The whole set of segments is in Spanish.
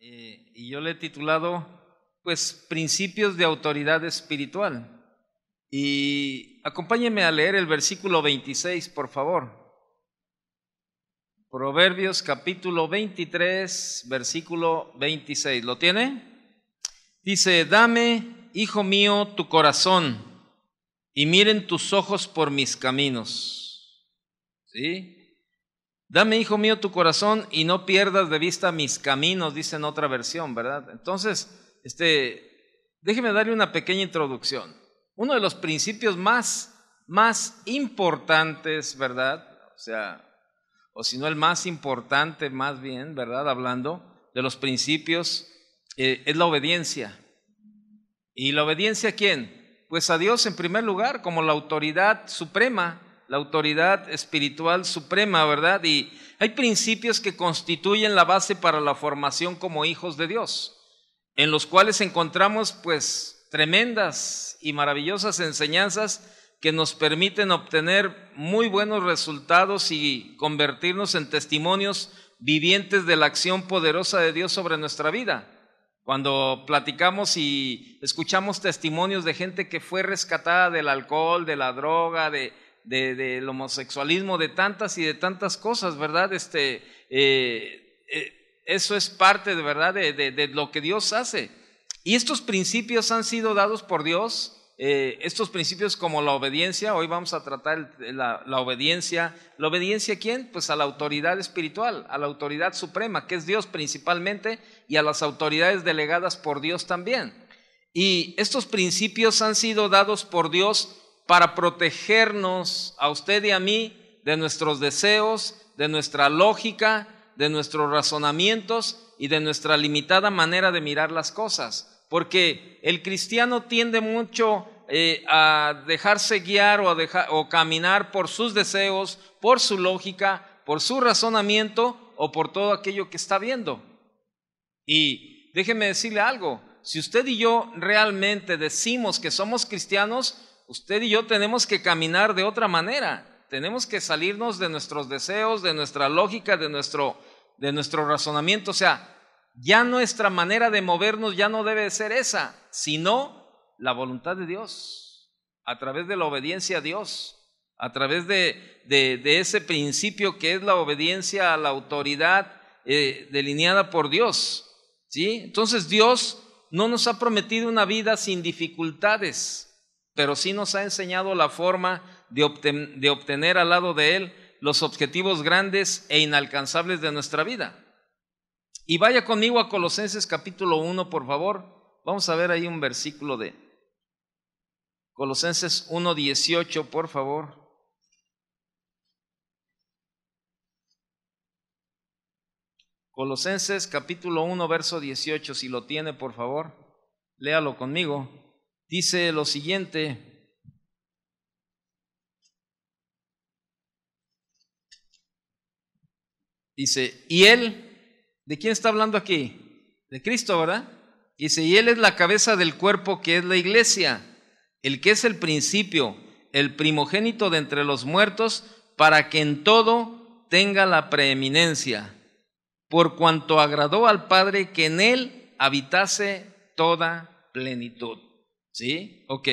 Eh, y yo le he titulado, pues, Principios de Autoridad Espiritual. Y acompáñeme a leer el versículo 26, por favor. Proverbios capítulo 23, versículo 26. ¿Lo tiene? Dice, dame, hijo mío, tu corazón y miren tus ojos por mis caminos. ¿Sí? Dame, hijo mío, tu corazón y no pierdas de vista mis caminos, dice en otra versión, ¿verdad? Entonces, este, déjeme darle una pequeña introducción. Uno de los principios más, más importantes, ¿verdad? O sea, o si no el más importante, más bien, ¿verdad? Hablando de los principios, eh, es la obediencia. ¿Y la obediencia a quién? Pues a Dios en primer lugar, como la autoridad suprema, la autoridad espiritual suprema, ¿verdad? Y hay principios que constituyen la base para la formación como hijos de Dios, en los cuales encontramos pues tremendas y maravillosas enseñanzas que nos permiten obtener muy buenos resultados y convertirnos en testimonios vivientes de la acción poderosa de Dios sobre nuestra vida. Cuando platicamos y escuchamos testimonios de gente que fue rescatada del alcohol, de la droga, de del homosexualismo, de tantas y de tantas cosas, ¿verdad? Este, eh, eh, eso es parte de verdad de, lo que Dios hace. Y estos principios han sido dados por Dios, eh, estos principios como la obediencia, hoy vamos a tratar la, la, obediencia. ¿La obediencia a quién? Pues a la autoridad espiritual, a la autoridad suprema, que es Dios principalmente, y a las autoridades delegadas por Dios también. Y estos principios han sido dados por Dios para protegernos a usted y a mí de nuestros deseos, de nuestra lógica, de nuestros razonamientos y de nuestra limitada manera de mirar las cosas. Porque el cristiano tiende mucho eh, a dejarse guiar o, a dejar, o caminar por sus deseos, por su lógica, por su razonamiento o por todo aquello que está viendo. Y déjeme decirle algo, si usted y yo realmente decimos que somos cristianos, Usted y yo tenemos que caminar de otra manera. Tenemos que salirnos de nuestros deseos, de nuestra lógica, de nuestro, de nuestro razonamiento. O sea, ya nuestra manera de movernos ya no debe ser esa, sino la voluntad de Dios, a través de la obediencia a Dios, a través de, ese principio que es la obediencia a la autoridad eh, delineada por Dios. ¿sí? Entonces Dios no nos ha prometido una vida sin dificultades pero sí nos ha enseñado la forma de, obtener al lado de Él los objetivos grandes e inalcanzables de nuestra vida. Y vaya conmigo a Colosenses capítulo 1, por favor. Vamos a ver ahí un versículo de Colosenses 18, por favor. Colosenses capítulo 1, verso 18, si lo tiene, por favor, léalo conmigo dice lo siguiente. Dice, y él, ¿de quién está hablando aquí? De Cristo, ¿verdad? Dice, y él es la cabeza del cuerpo que es la iglesia, el que es el principio, el primogénito de entre los muertos, para que en todo tenga la preeminencia, por cuanto agradó al Padre que en él habitase toda plenitud. ¿Sí? Ok.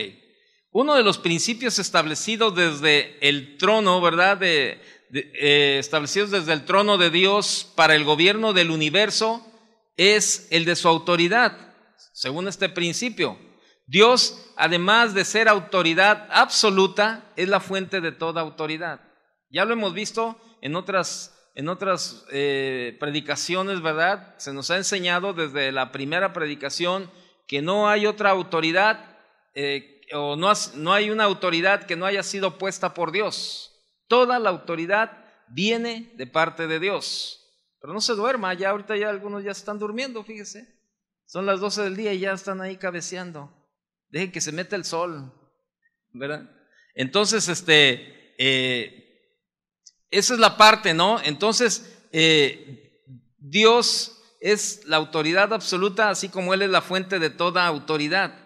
Uno de los principios establecidos desde el trono, ¿verdad? De, eh, establecidos desde el trono de Dios para el gobierno del universo es el de su autoridad, según este principio. Dios, además de ser autoridad absoluta, es la fuente de toda autoridad. Ya lo hemos visto en otras, eh, predicaciones, ¿verdad? Se nos ha enseñado desde la primera predicación que no hay otra autoridad eh, o no, no hay una autoridad que no haya sido puesta por Dios. Toda la autoridad viene de parte de Dios. Pero no se duerma, ya ahorita ya algunos ya están durmiendo, fíjese. Son las 12 del día y ya están ahí cabeceando. Dejen que se meta el sol, ¿verdad? Entonces, este, eh, esa es la parte, ¿no? Entonces, eh, Dios es la autoridad absoluta, así como Él es la fuente de toda autoridad.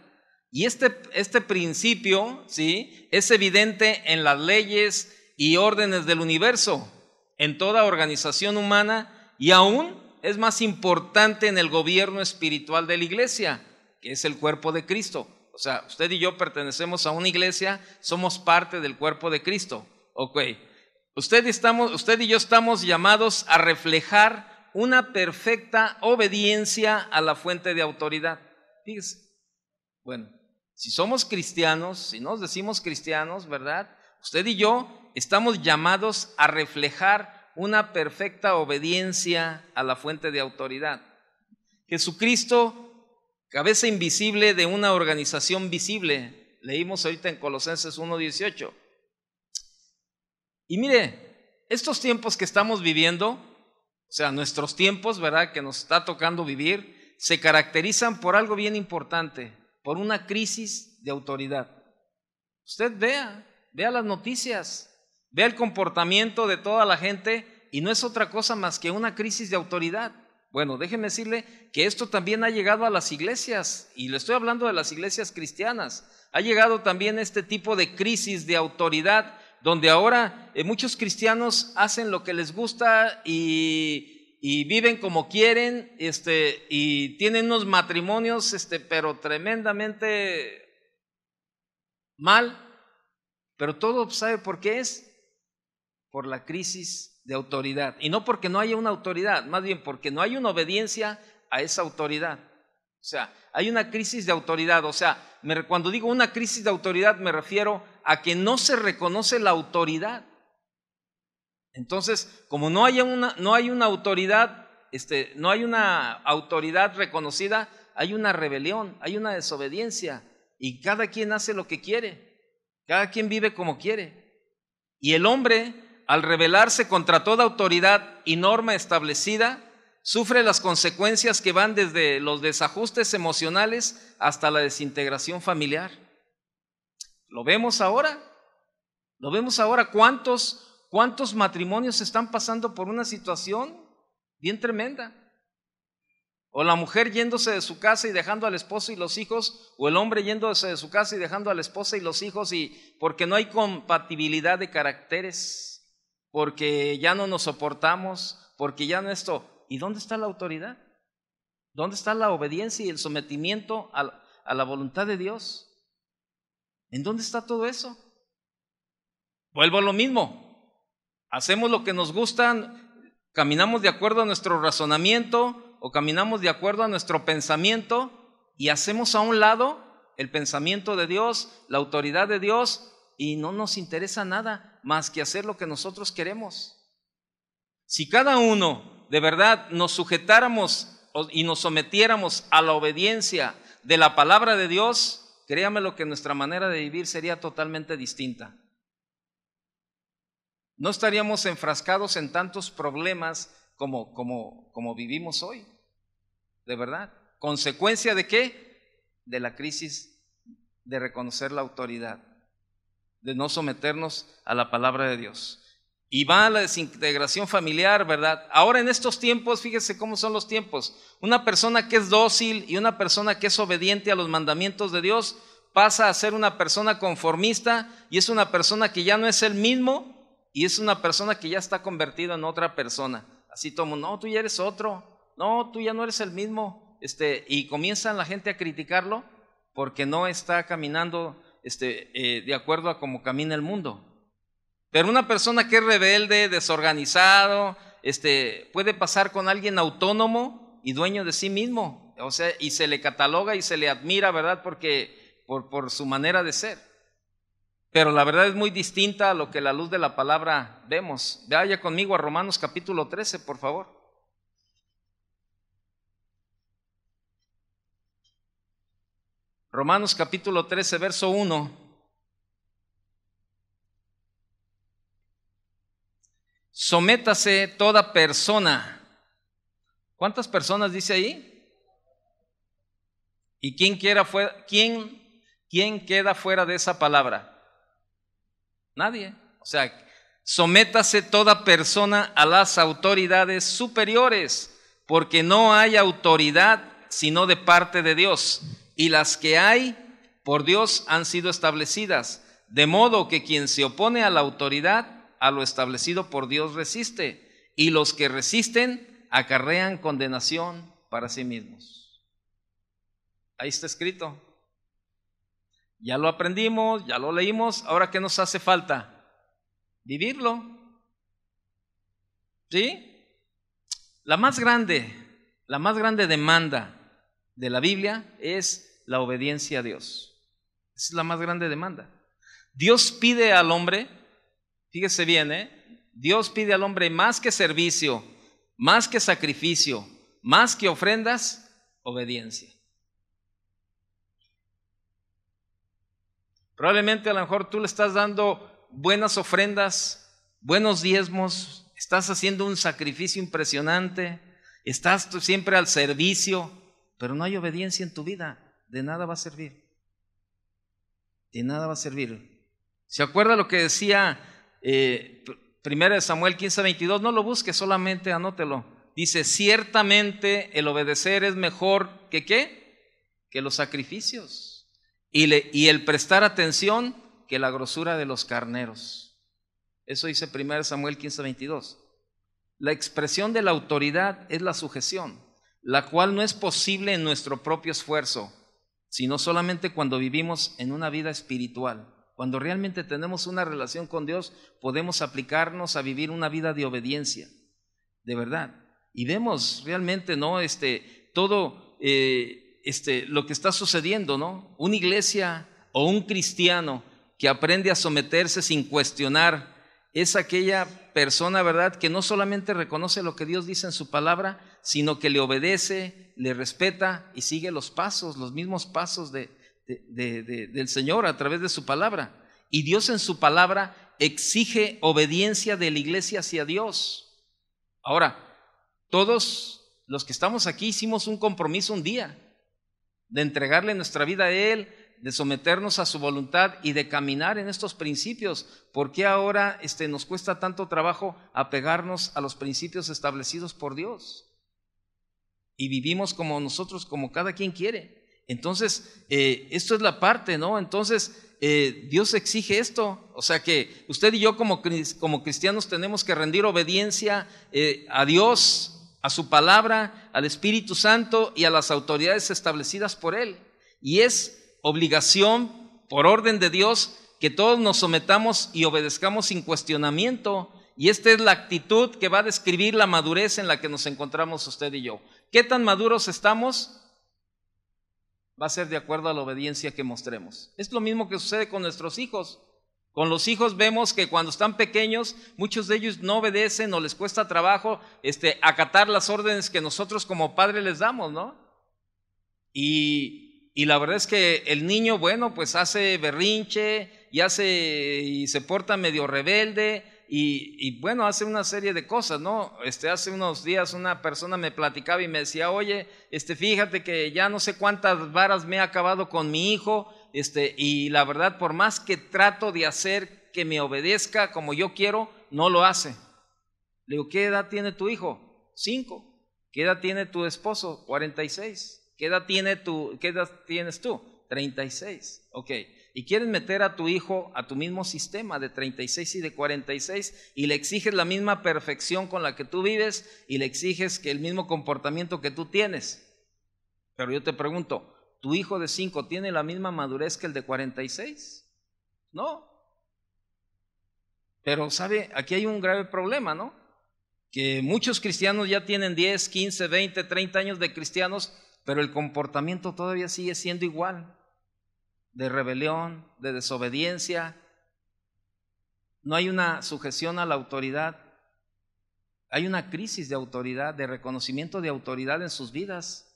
Y este, este principio, ¿sí? Es evidente en las leyes y órdenes del universo, en toda organización humana y aún es más importante en el gobierno espiritual de la iglesia, que es el cuerpo de Cristo. O sea, usted y yo pertenecemos a una iglesia, somos parte del cuerpo de Cristo. Ok. Usted, estamos, usted y yo estamos llamados a reflejar una perfecta obediencia a la fuente de autoridad. Fíjese. Bueno, si somos cristianos, si nos decimos cristianos, ¿verdad? Usted y yo estamos llamados a reflejar una perfecta obediencia a la fuente de autoridad. Jesucristo, cabeza invisible de una organización visible, leímos ahorita en Colosenses 1.18. Y mire, estos tiempos que estamos viviendo, o sea, nuestros tiempos, ¿verdad?, que nos está tocando vivir, se caracterizan por algo bien importante por una crisis de autoridad. Usted vea, vea las noticias, vea el comportamiento de toda la gente y no es otra cosa más que una crisis de autoridad. Bueno, déjeme decirle que esto también ha llegado a las iglesias, y le estoy hablando de las iglesias cristianas. Ha llegado también este tipo de crisis de autoridad, donde ahora eh, muchos cristianos hacen lo que les gusta y y viven como quieren, este, y tienen unos matrimonios, este, pero tremendamente mal, pero todo pues, sabe por qué es, por la crisis de autoridad, y no porque no haya una autoridad, más bien porque no hay una obediencia a esa autoridad. O sea, hay una crisis de autoridad, o sea, cuando digo una crisis de autoridad me refiero a que no se reconoce la autoridad. Entonces, como no hay una, no hay una autoridad, este, no hay una autoridad reconocida, hay una rebelión, hay una desobediencia y cada quien hace lo que quiere, cada quien vive como quiere. Y el hombre, al rebelarse contra toda autoridad y norma establecida, sufre las consecuencias que van desde los desajustes emocionales hasta la desintegración familiar. Lo vemos ahora, lo vemos ahora cuántos ¿Cuántos matrimonios están pasando por una situación bien tremenda? O la mujer yéndose de su casa y dejando al esposo y los hijos, o el hombre yéndose de su casa y dejando a la esposa y los hijos, y porque no hay compatibilidad de caracteres, porque ya no nos soportamos, porque ya no esto. ¿Y dónde está la autoridad? ¿Dónde está la obediencia y el sometimiento a a la voluntad de Dios? ¿En dónde está todo eso? Vuelvo a lo mismo, hacemos lo que nos gusta, caminamos de acuerdo a nuestro razonamiento o caminamos de acuerdo a nuestro pensamiento y hacemos a un lado el pensamiento de Dios, la autoridad de Dios y no nos interesa nada más que hacer lo que nosotros queremos. Si cada uno de verdad nos sujetáramos y nos sometiéramos a la obediencia de la palabra de Dios, créame lo que nuestra manera de vivir sería totalmente distinta no estaríamos enfrascados en tantos problemas como, como, como vivimos hoy. De verdad. ¿Consecuencia de qué? De la crisis de reconocer la autoridad, de no someternos a la palabra de Dios. Y va a la desintegración familiar, ¿verdad? Ahora en estos tiempos, fíjese cómo son los tiempos. Una persona que es dócil y una persona que es obediente a los mandamientos de Dios pasa a ser una persona conformista y es una persona que ya no es el mismo y es una persona que ya está convertida en otra persona. Así como, no, tú ya eres otro, no, tú ya no eres el mismo. Este, y comienzan la gente a criticarlo porque no está caminando este, eh, de acuerdo a cómo camina el mundo. Pero una persona que es rebelde, desorganizado, este, puede pasar con alguien autónomo y dueño de sí mismo. O sea, y se le cataloga y se le admira, ¿verdad? Porque por su manera de ser. Pero la verdad es muy distinta a lo que la luz de la palabra vemos. Vaya conmigo a Romanos capítulo 13, por favor. Romanos capítulo 13, verso 1. Sométase toda persona. ¿Cuántas personas dice ahí? ¿Y quién, quiera fuera, quién, quién queda fuera de esa palabra? Nadie. O sea, sométase toda persona a las autoridades superiores, porque no hay autoridad sino de parte de Dios, y las que hay por Dios han sido establecidas, de modo que quien se opone a la autoridad, a lo establecido por Dios resiste, y los que resisten acarrean condenación para sí mismos. Ahí está escrito. Ya lo aprendimos, ya lo leímos, ahora ¿qué nos hace falta? Vivirlo. ¿Sí? La más grande, la más grande demanda de la Biblia es la obediencia a Dios. Esa es la más grande demanda. Dios pide al hombre, fíjese bien, ¿eh? Dios pide al hombre más que servicio, más que sacrificio, más que ofrendas, obediencia. Probablemente a lo mejor tú le estás dando buenas ofrendas, buenos diezmos, estás haciendo un sacrificio impresionante, estás siempre al servicio, pero no hay obediencia en tu vida, de nada va a servir. De nada va a servir. ¿Se acuerda lo que decía eh, de Samuel 15:22? No lo busques, solamente anótelo. Dice, ciertamente el obedecer es mejor que qué? Que los sacrificios y, el prestar atención que la grosura de los carneros. Eso dice 1 Samuel 15, La expresión de la autoridad es la sujeción, la cual no es posible en nuestro propio esfuerzo, sino solamente cuando vivimos en una vida espiritual. Cuando realmente tenemos una relación con Dios, podemos aplicarnos a vivir una vida de obediencia, de verdad. Y vemos realmente, ¿no? Este, todo eh, este, lo que está sucediendo, ¿no? Una iglesia o un cristiano que aprende a someterse sin cuestionar es aquella persona, ¿verdad?, que no solamente reconoce lo que Dios dice en su palabra, sino que le obedece, le respeta y sigue los pasos, los mismos pasos del Señor a través de su palabra. Y Dios en su palabra exige obediencia de la iglesia hacia Dios. Ahora, todos los que estamos aquí hicimos un compromiso un día de entregarle nuestra vida a Él, de someternos a su voluntad y de caminar en estos principios. ¿Por qué ahora este, nos cuesta tanto trabajo apegarnos a los principios establecidos por Dios? Y vivimos como nosotros, como cada quien quiere. Entonces, eh, esto es la parte, ¿no? Entonces, eh, Dios exige esto. O sea que usted y yo como, cristianos tenemos que rendir obediencia eh, a Dios a su palabra, al Espíritu Santo y a las autoridades establecidas por Él. Y es obligación, por orden de Dios, que todos nos sometamos y obedezcamos sin cuestionamiento. Y esta es la actitud que va a describir la madurez en la que nos encontramos usted y yo. ¿Qué tan maduros estamos? Va a ser de acuerdo a la obediencia que mostremos. Es lo mismo que sucede con nuestros hijos. Con los hijos vemos que cuando están pequeños, muchos de ellos no obedecen o les cuesta trabajo este, acatar las órdenes que nosotros como padres les damos, ¿no? Y, y, la verdad es que el niño, bueno, pues hace berrinche y, hace, y se porta medio rebelde y, y bueno, hace una serie de cosas, ¿no? Este, hace unos días una persona me platicaba y me decía, oye, este, fíjate que ya no sé cuántas varas me he acabado con mi hijo este, y la verdad, por más que trato de hacer que me obedezca como yo quiero, no lo hace. Le digo, ¿qué edad tiene tu hijo? Cinco. ¿Qué edad tiene tu esposo? 46. ¿Qué edad, tiene tu, ¿Qué edad tienes tú? 36. Ok. Y quieres meter a tu hijo a tu mismo sistema de 36 y de 46 y le exiges la misma perfección con la que tú vives y le exiges que el mismo comportamiento que tú tienes. Pero yo te pregunto, tu hijo de 5 tiene la misma madurez que el de 46? No. Pero, ¿sabe? Aquí hay un grave problema, ¿no? Que muchos cristianos ya tienen 10, 15, 20, 30 años de cristianos, pero el comportamiento todavía sigue siendo igual. De rebelión, de desobediencia. No hay una sujeción a la autoridad. Hay una crisis de autoridad, de reconocimiento de autoridad en sus vidas.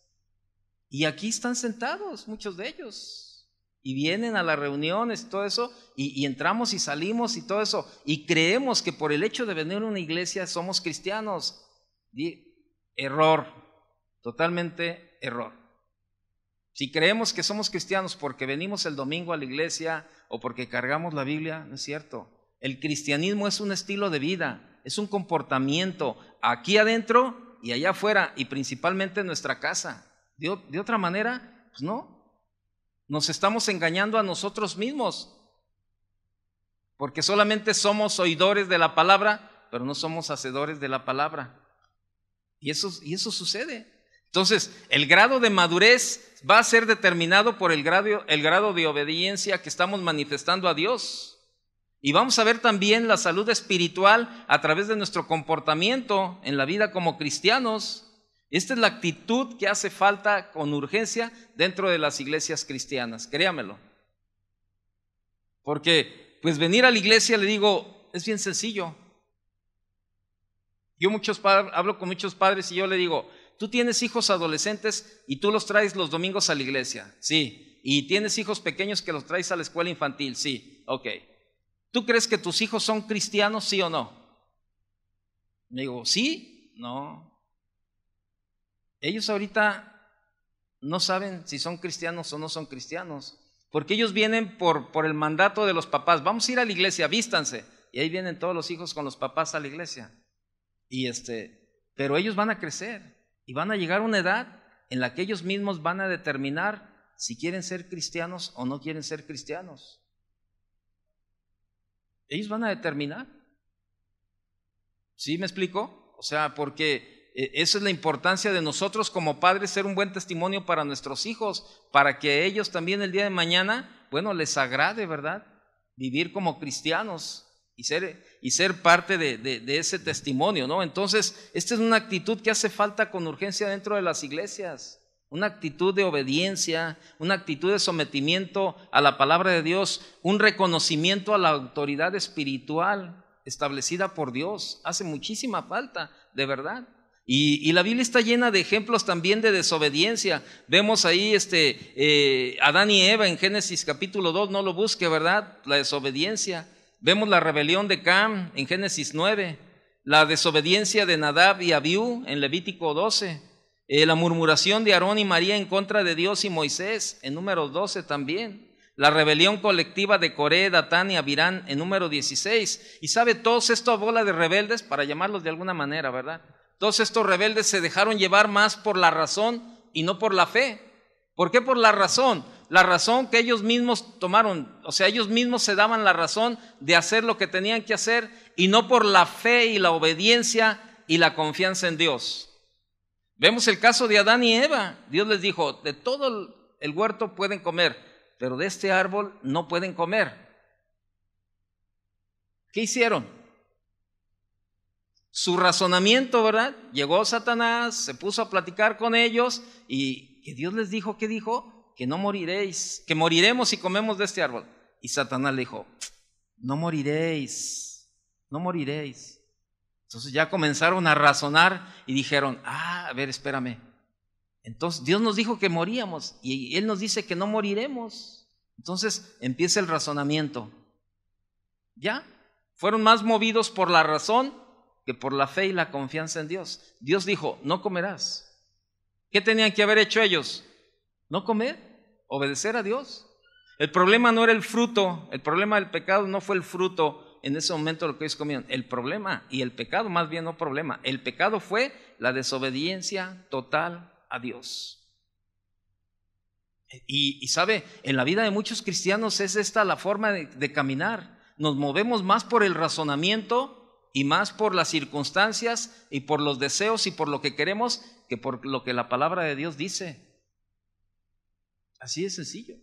Y aquí están sentados muchos de ellos. Y vienen a las reuniones, todo eso, y, entramos y salimos y todo eso. Y creemos que por el hecho de venir a una iglesia somos cristianos. error, totalmente error. Si creemos que somos cristianos porque venimos el domingo a la iglesia o porque cargamos la Biblia, no es cierto. El cristianismo es un estilo de vida, es un comportamiento aquí adentro y allá afuera y principalmente en nuestra casa. De, otra manera, pues no. Nos estamos engañando a nosotros mismos. Porque solamente somos oidores de la palabra, pero no somos hacedores de la palabra. Y eso, y eso sucede. Entonces, el grado de madurez va a ser determinado por el grado, el grado de obediencia que estamos manifestando a Dios. Y vamos a ver también la salud espiritual a través de nuestro comportamiento en la vida como cristianos. Esta es la actitud que hace falta con urgencia dentro de las iglesias cristianas, créamelo. Porque, pues venir a la iglesia, le digo, es bien sencillo. Yo muchos hablo con muchos padres y yo le digo, tú tienes hijos adolescentes y tú los traes los domingos a la iglesia, sí. Y tienes hijos pequeños que los traes a la escuela infantil, sí, ok. ¿Tú crees que tus hijos son cristianos, sí o no? Me digo, sí, no, ellos ahorita no saben si son cristianos o no son cristianos, porque ellos vienen por, por el mandato de los papás. Vamos a ir a la iglesia, vístanse. Y ahí vienen todos los hijos con los papás a la iglesia. Y este, pero ellos van a crecer y van a llegar a una edad en la que ellos mismos van a determinar si quieren ser cristianos o no quieren ser cristianos. Ellos van a determinar. ¿Sí me explico? O sea, porque e, esa es la importancia de nosotros como padres ser un buen testimonio para nuestros hijos, para que ellos también el día de mañana, bueno, les agrade, ¿verdad? Vivir como cristianos y ser, y ser parte de ese testimonio, ¿no? Entonces, esta es una actitud que hace falta con urgencia dentro de las iglesias, una actitud de obediencia, una actitud de sometimiento a la palabra de Dios, un reconocimiento a la autoridad espiritual establecida por Dios. Hace muchísima falta, de verdad. Y, la Biblia está llena de ejemplos también de desobediencia. Vemos ahí este, eh, Adán y Eva en Génesis capítulo 2, no lo busque, ¿verdad? La desobediencia. Vemos la rebelión de Cam en Génesis 9, la desobediencia de Nadab y Abiú en Levítico 12, eh, la murmuración de Aarón y María en contra de Dios y Moisés en número 12 también, la rebelión colectiva de Coré, Datán y Abirán en número 16. Y sabe, todos esto bola de rebeldes, para llamarlos de alguna manera, ¿verdad? Todos estos rebeldes se dejaron llevar más por la razón y no por la fe. ¿Por qué por la razón? La razón que ellos mismos tomaron, o sea, ellos mismos se daban la razón de hacer lo que tenían que hacer y no por la fe y la obediencia y la confianza en Dios. Vemos el caso de Adán y Eva. Dios les dijo, de todo el huerto pueden comer, pero de este árbol no pueden comer. ¿Qué hicieron? su razonamiento, ¿verdad? Llegó Satanás, se puso a platicar con ellos y que Dios les dijo, ¿qué dijo? Que no moriréis, que moriremos si comemos de este árbol. Y Satanás le dijo, no moriréis, no moriréis. Entonces ya comenzaron a razonar y dijeron, ah, a ver, espérame. Entonces Dios nos dijo que moríamos y Él nos dice que no moriremos. Entonces empieza el razonamiento. ¿Ya? Fueron más movidos por la razón que por la fe y la confianza en Dios. Dios dijo, no comerás. ¿Qué tenían que haber hecho ellos? No comer, obedecer a Dios. El problema no era el fruto, el problema del pecado no fue el fruto en ese momento lo que ellos comían El problema y el pecado, más bien no problema, el pecado fue la desobediencia total a Dios. Y, sabe, en la vida de muchos cristianos es esta la forma de caminar. Nos movemos más por el razonamiento y más por las circunstancias y por los deseos y por lo que queremos que por lo que la palabra de Dios dice. Así de sencillo.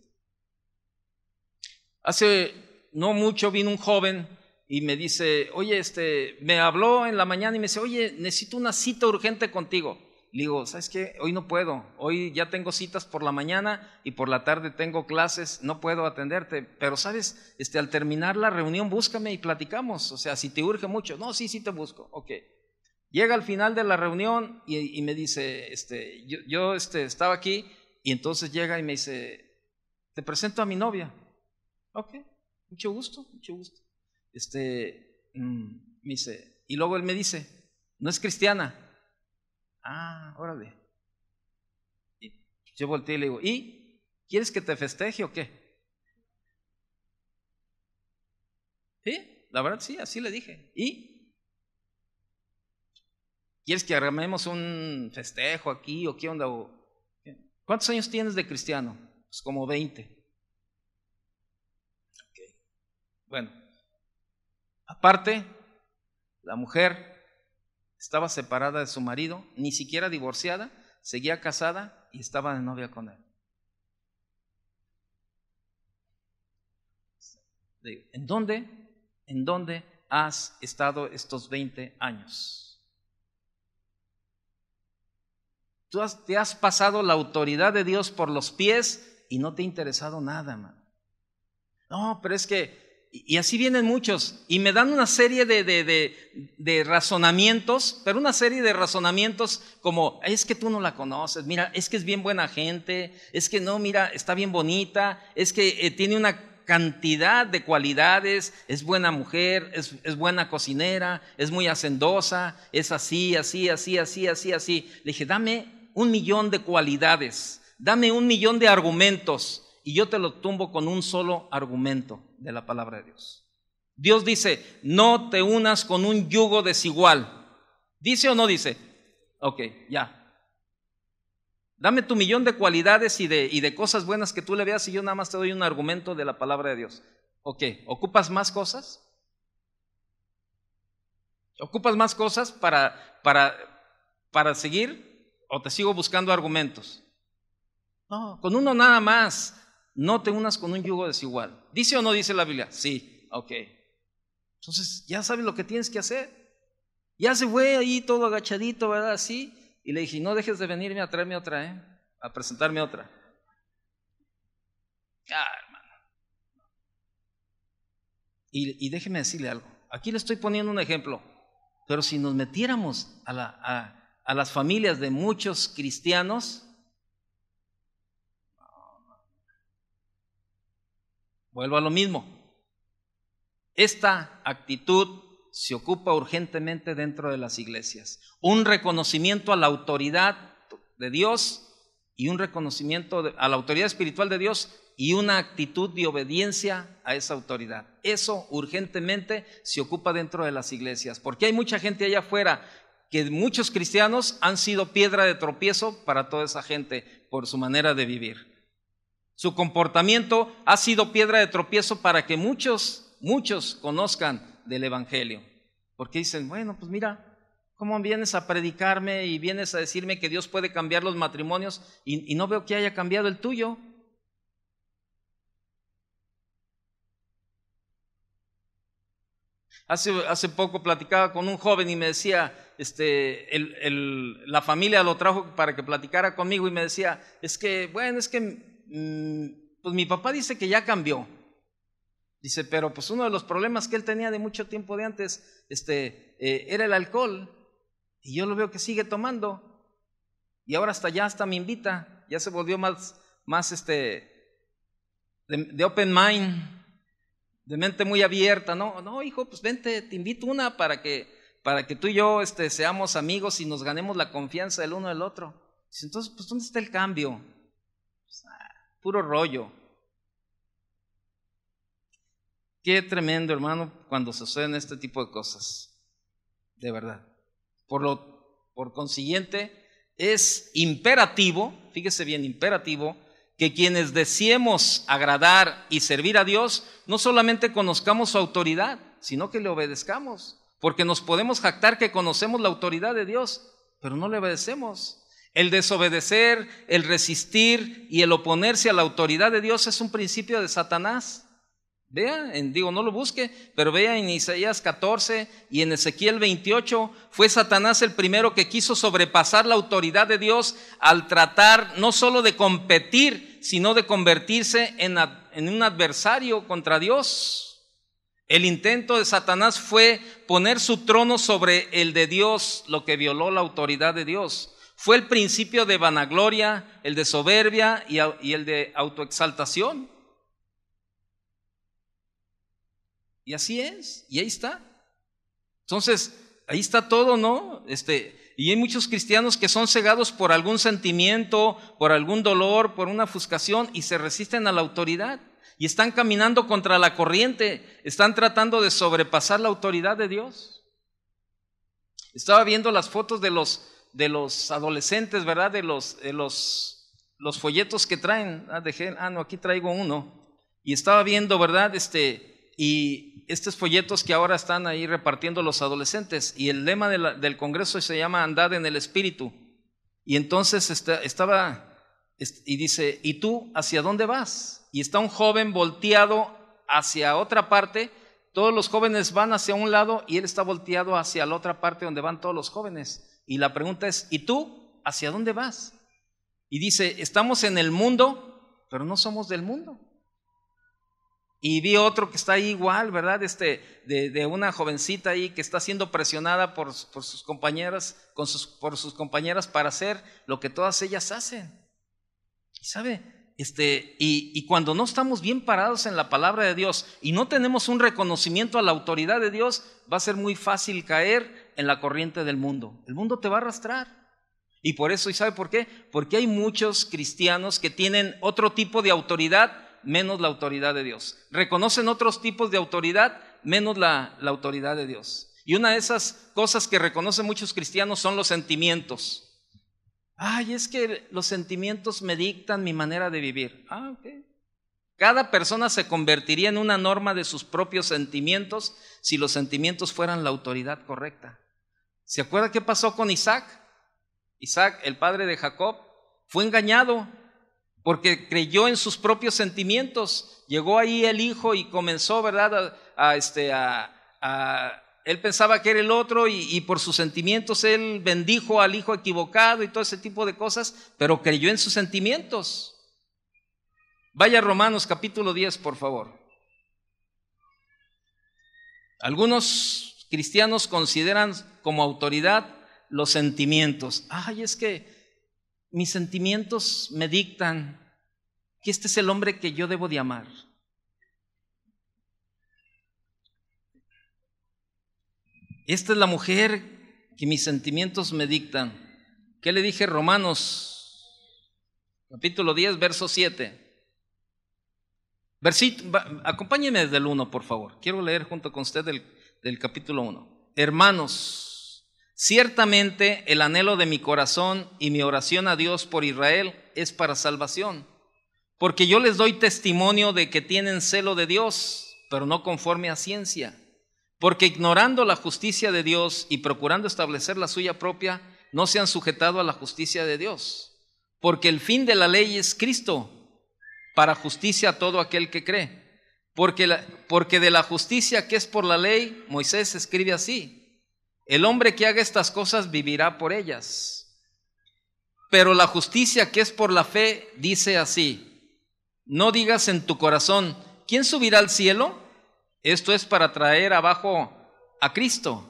Hace no mucho vino un joven y me dice, oye, este, me habló en la mañana y me dice, oye, necesito una cita urgente contigo le digo, ¿sabes qué? Hoy no puedo, hoy ya tengo citas por la mañana y por la tarde tengo clases, no puedo atenderte, pero sabes, este, al terminar la reunión búscame y platicamos, o sea, si te urge mucho, no, sí, sí te busco, ok. Llega al final de la reunión y, me dice, este, yo, este, estaba aquí y entonces llega y me dice, te presento a mi novia, ok, mucho gusto, mucho gusto. Este, mm, me dice, y luego él me dice, no es cristiana, Ah, órale. Y yo volteé y le digo, ¿y? ¿Quieres que te festeje o qué? Sí, la verdad sí, así le dije. ¿Y? ¿Quieres que armemos un festejo aquí o qué onda? ¿Cuántos años tienes de cristiano? Pues como 20. Okay. Bueno, aparte, la mujer estaba separada de su marido, ni siquiera divorciada, seguía casada y estaba de novia con él. ¿En dónde? ¿En dónde has estado estos 20 años? Tú te has pasado la autoridad de Dios por los pies y no te ha interesado nada, hermano. No, pero es que y así vienen muchos. Y me dan una serie de, razonamientos, pero una serie de razonamientos como, es que tú no la conoces, mira, es que es bien buena gente, es que no, mira, está bien bonita, es que eh, tiene una cantidad de cualidades, es buena mujer, es, es buena cocinera, es muy hacendosa, es así, así, así, así, así, así. Le dije, dame un millón de cualidades, dame un millón de argumentos y yo te lo tumbo con un solo argumento de la palabra de Dios. Dios dice, no te unas con un yugo desigual. ¿Dice o no dice? Ok, ya. Dame tu millón de cualidades y de, y de cosas buenas que tú le veas y yo nada más te doy un argumento de la palabra de Dios. Ok, ¿ocupas más cosas? ¿Ocupas más cosas para, para, para seguir o te sigo buscando argumentos? No, con uno nada más no te unas con un yugo desigual. ¿Dice o no dice la Biblia? Sí, ok. Entonces ya sabes lo que tienes que hacer. Ya se fue ahí todo agachadito, ¿verdad? Así. Y le dije, no dejes de venirme a traerme otra, ¿eh? A presentarme otra. hermano. Y, déjeme decirle algo. Aquí le estoy poniendo un ejemplo. Pero si nos metiéramos a las familias de muchos cristianos, Vuelvo a lo mismo. Esta actitud se ocupa urgentemente dentro de las iglesias. Un reconocimiento a la autoridad de Dios y un reconocimiento a la autoridad espiritual de Dios y una actitud de obediencia a esa autoridad. Eso urgentemente se ocupa dentro de las iglesias, porque hay mucha gente allá afuera que muchos cristianos han sido piedra de tropiezo para toda esa gente por su manera de vivir. Su comportamiento ha sido piedra de tropiezo para que muchos, muchos conozcan del Evangelio. Porque dicen, bueno, pues mira, ¿cómo vienes a predicarme y vienes a decirme que Dios puede cambiar los matrimonios y, no veo que haya cambiado el tuyo? Hace, hace poco platicaba con un joven y me decía, este, la familia lo trajo para que platicara conmigo y me decía, es que, bueno, es que Mm, pues mi papá dice que ya cambió. Dice, pero pues uno de los problemas que él tenía de mucho tiempo de antes este, eh, era el alcohol. Y yo lo veo que sigue tomando. Y ahora hasta ya hasta me invita. Ya se volvió más, más este, de, open mind, de mente muy abierta. No, no, hijo, pues vente, te invito una para que, para que tú y yo este, seamos amigos y nos ganemos la confianza del uno del otro. Dice, entonces, pues ¿dónde está el cambio? puro rollo. Qué tremendo, hermano, cuando suceden este tipo de cosas. De verdad. Por, lo, por consiguiente, es imperativo, fíjese bien, imperativo, que quienes deseemos agradar y servir a Dios, no solamente conozcamos su autoridad, sino que le obedezcamos. Porque nos podemos jactar que conocemos la autoridad de Dios, pero no le obedecemos. El desobedecer, el resistir y el oponerse a la autoridad de Dios es un principio de Satanás. Vea, digo, no lo busque, pero vea en Isaías 14 y en Ezequiel 28, fue Satanás el primero que quiso sobrepasar la autoridad de Dios al tratar no solo de competir, sino de convertirse en un adversario contra Dios. El intento de Satanás fue poner su trono sobre el de Dios, lo que violó la autoridad de Dios. Fue el principio de vanagloria, el de soberbia y, el de autoexaltación. Y así es, y ahí está. Entonces, ahí está todo, ¿no? Este, y hay muchos cristianos que son cegados por algún sentimiento, por algún dolor, por una ofuscación y se resisten a la autoridad. Y están caminando contra la corriente, están tratando de sobrepasar la autoridad de Dios. Estaba viendo las fotos de los de los adolescentes, ¿verdad? De los, de los, los folletos que traen. Ah, dejé, ah, no, aquí traigo uno. Y estaba viendo, ¿verdad? Este, y estos folletos que ahora están ahí repartiendo los adolescentes. Y el lema del Congreso se llama Andad en el Espíritu. Y entonces está, estaba, y dice, ¿y tú hacia dónde vas? Y está un joven volteado hacia otra parte todos los jóvenes van hacia un lado y él está volteado hacia la otra parte donde van todos los jóvenes. Y la pregunta es, ¿y tú hacia dónde vas? Y dice, estamos en el mundo, pero no somos del mundo. Y vi otro que está ahí igual, ¿verdad? Este, de, una jovencita ahí que está siendo presionada por, sus compañeras, con sus, por sus compañeras para hacer lo que todas ellas hacen. ¿Y ¿Sabe? Este, y, cuando no estamos bien parados en la palabra de Dios y no tenemos un reconocimiento a la autoridad de Dios, va a ser muy fácil caer en la corriente del mundo. El mundo te va a arrastrar. Y por eso, ¿y sabe por qué? Porque hay muchos cristianos que tienen otro tipo de autoridad menos la autoridad de Dios. Reconocen otros tipos de autoridad menos la, la autoridad de Dios. Y una de esas cosas que reconocen muchos cristianos son los sentimientos. Ay, es que los sentimientos me dictan mi manera de vivir. Ah, ok. Cada persona se convertiría en una norma de sus propios sentimientos si los sentimientos fueran la autoridad correcta. ¿Se acuerda qué pasó con Isaac? Isaac, el padre de Jacob, fue engañado porque creyó en sus propios sentimientos. Llegó ahí el hijo y comenzó, ¿verdad? A, este, él pensaba que era el otro y, y por sus sentimientos él bendijo al hijo equivocado y todo ese tipo de cosas, pero creyó en sus sentimientos. Vaya Romanos capítulo 10, por favor. Algunos cristianos consideran como autoridad los sentimientos. Ay, es que mis sentimientos me dictan que este es el hombre que yo debo de amar. Esta es la mujer que mis sentimientos me dictan. ¿Qué le dije Romanos? Capítulo 10, verso 7. Versículo, desde el 1, por favor. Quiero leer junto con usted del, del capítulo 1. Hermanos, ciertamente el anhelo de mi corazón y mi oración a Dios por Israel es para salvación, porque yo les doy testimonio de que tienen celo de Dios, pero no conforme a ciencia, porque ignorando la justicia de Dios y procurando establecer la suya propia, no se han sujetado a la justicia de Dios, porque el fin de la ley es Cristo para justicia a todo aquel que cree. Porque, porque de la justicia que es por la ley, Moisés escribe así, el hombre que haga estas cosas vivirá por ellas. Pero la justicia que es por la fe dice así, no digas en tu corazón, ¿quién subirá al cielo? Esto es para traer abajo a Cristo.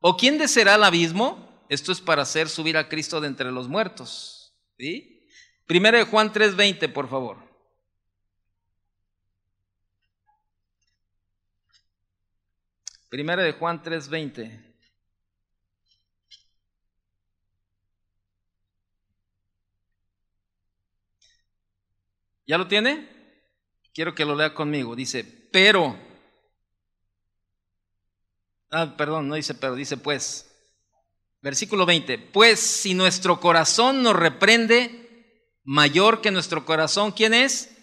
¿O quién deseará el abismo? Esto es para hacer subir a Cristo de entre los muertos. ¿Sí? Primero de Juan 3:20, por favor. Primera de Juan 3:20. ¿Ya lo tiene? Quiero que lo lea conmigo. Dice, pero. Ah, perdón, no dice pero, dice pues. Versículo 20. Pues si nuestro corazón nos reprende, mayor que nuestro corazón, ¿quién es?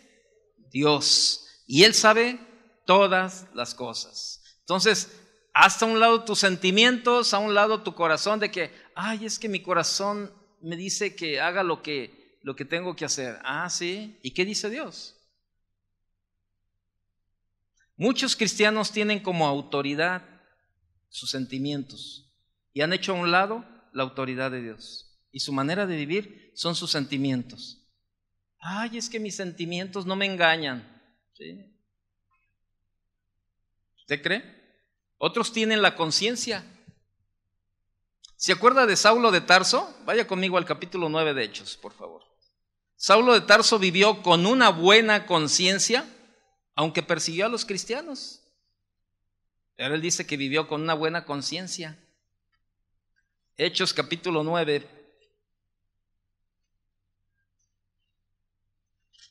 Dios. Y Él sabe todas las cosas. Entonces, hasta un lado tus sentimientos, a un lado tu corazón de que, ay, es que mi corazón me dice que haga lo que, lo que tengo que hacer. Ah, sí. ¿Y qué dice Dios? Muchos cristianos tienen como autoridad sus sentimientos y han hecho a un lado la autoridad de Dios. Y su manera de vivir son sus sentimientos. Ay, es que mis sentimientos no me engañan. ¿Sí? ¿Usted cree? Otros tienen la conciencia. ¿Se acuerda de Saulo de Tarso? Vaya conmigo al capítulo 9 de Hechos, por favor. Saulo de Tarso vivió con una buena conciencia, aunque persiguió a los cristianos. Pero él dice que vivió con una buena conciencia. Hechos capítulo 9.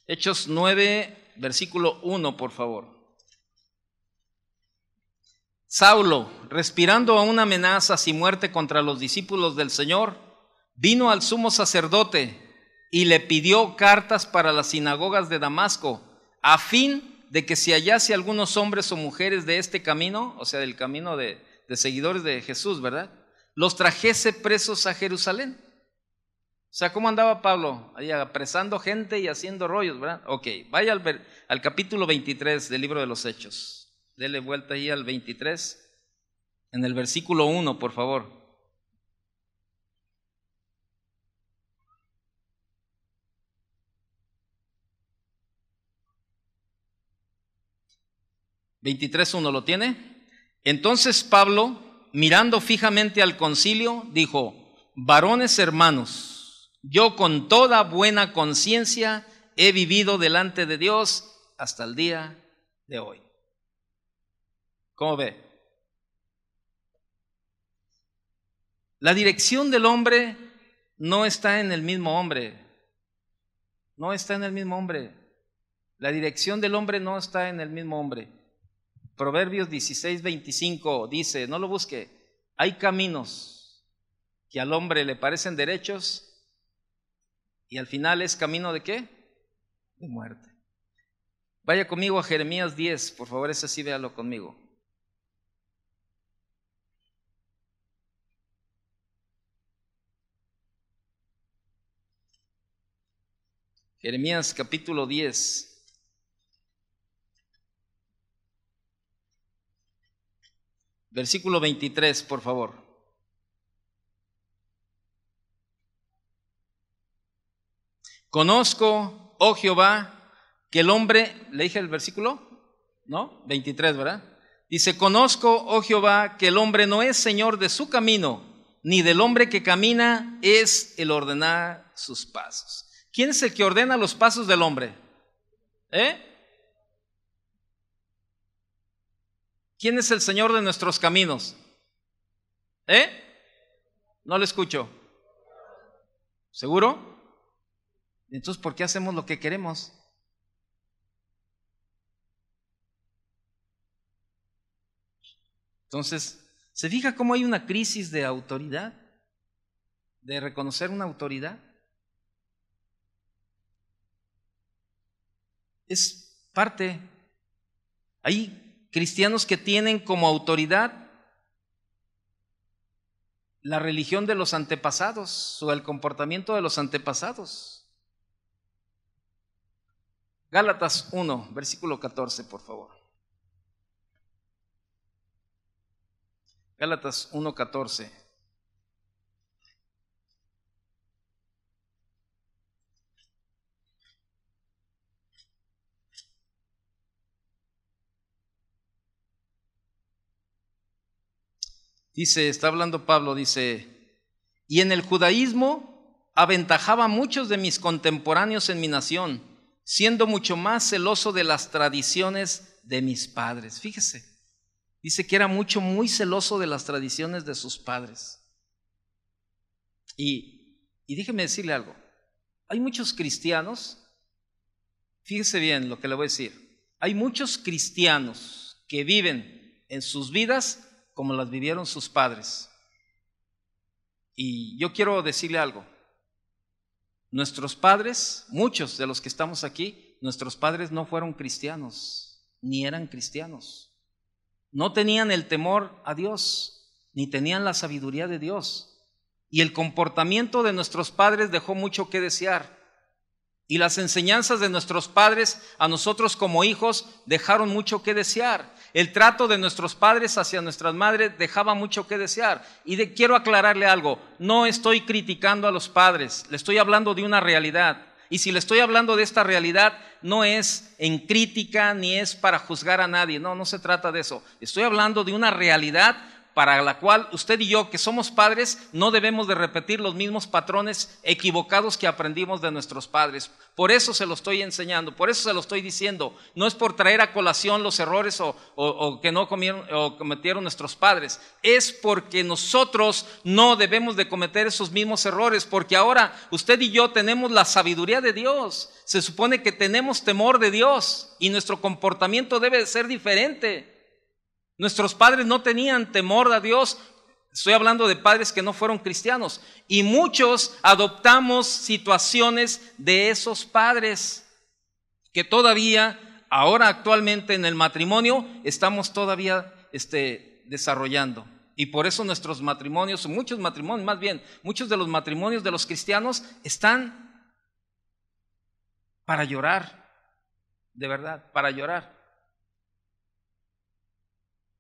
Hechos 9, versículo 1, por favor. Saulo, respirando una amenaza y muerte contra los discípulos del Señor, vino al sumo sacerdote y le pidió cartas para las sinagogas de Damasco, a fin de que si hallase algunos hombres o mujeres de este camino, o sea, del camino de, seguidores de Jesús, ¿verdad? Los trajese presos a Jerusalén. O sea, ¿cómo andaba Pablo? Ahí apresando gente y haciendo rollos, ¿verdad? Ok, vaya al, al capítulo 23 del libro de los Hechos. Dele vuelta ahí al 23, en el versículo 1, por favor. 1, lo tiene? Entonces Pablo, mirando fijamente al concilio, dijo, varones hermanos, yo con toda buena conciencia he vivido delante de Dios hasta el día de hoy. ¿Cómo ve? La dirección del hombre no está en el mismo hombre. No está en el mismo hombre. La dirección del hombre no está en el mismo hombre. Proverbios 16, 25 dice, no lo busque, hay caminos que al hombre le parecen derechos y al final es camino de qué? De muerte. Vaya conmigo a Jeremías 10, por favor, es así, véalo conmigo. Jeremías capítulo 10. Versículo 23, por favor. Conozco, oh Jehová, que el hombre, le dije el versículo, ¿no? 23, ¿verdad? Dice, conozco, oh Jehová, que el hombre no es señor de su camino, ni del hombre que camina es el ordenar sus pasos. ¿Quién es el que ordena los pasos del hombre? ¿Eh? ¿Quién es el Señor de nuestros caminos? ¿Eh? No le escucho. ¿Seguro? Entonces, ¿por qué hacemos lo que queremos? Entonces, ¿se fija cómo hay una crisis de autoridad? ¿De reconocer una autoridad? Es parte. Hay cristianos que tienen como autoridad la religión de los antepasados o el comportamiento de los antepasados. Gálatas 1, versículo 14, por favor. Gálatas 1, 14. Dice, está hablando Pablo, dice, y en el judaísmo aventajaba a muchos de mis contemporáneos en mi nación, siendo mucho más celoso de las tradiciones de mis padres. Fíjese, dice que era mucho, muy celoso de las tradiciones de sus padres. Y, y déjeme decirle algo, hay muchos cristianos, fíjese bien lo que le voy a decir, hay muchos cristianos que viven en sus vidas como las vivieron sus padres. Y yo quiero decirle algo. Nuestros padres, muchos de los que estamos aquí, nuestros padres no fueron cristianos, ni eran cristianos. No tenían el temor a Dios, ni tenían la sabiduría de Dios. Y el comportamiento de nuestros padres dejó mucho que desear. Y las enseñanzas de nuestros padres a nosotros como hijos dejaron mucho que desear. El trato de nuestros padres hacia nuestras madres dejaba mucho que desear. Y quiero aclararle algo, no estoy criticando a los padres, le estoy hablando de una realidad. Y si le estoy hablando de esta realidad, no es en crítica ni es para juzgar a nadie, no, no se trata de eso. Estoy hablando de una realidad para la cual usted y yo, que somos padres, no debemos de repetir los mismos patrones equivocados que aprendimos de nuestros padres. Por eso se lo estoy enseñando, por eso se lo estoy diciendo. No es por traer a colación los errores o, que no o cometieron nuestros padres. Es porque nosotros no debemos de cometer esos mismos errores, porque ahora usted y yo tenemos la sabiduría de Dios. Se supone que tenemos temor de Dios y nuestro comportamiento debe ser diferente. Nuestros padres no tenían temor a Dios. Estoy hablando de padres que no fueron cristianos. Y muchos adoptamos situaciones de esos padres que todavía, ahora actualmente en el matrimonio, estamos todavía este, desarrollando. Y por eso nuestros matrimonios, muchos matrimonios, más bien, muchos de los matrimonios de los cristianos están para llorar, de verdad, para llorar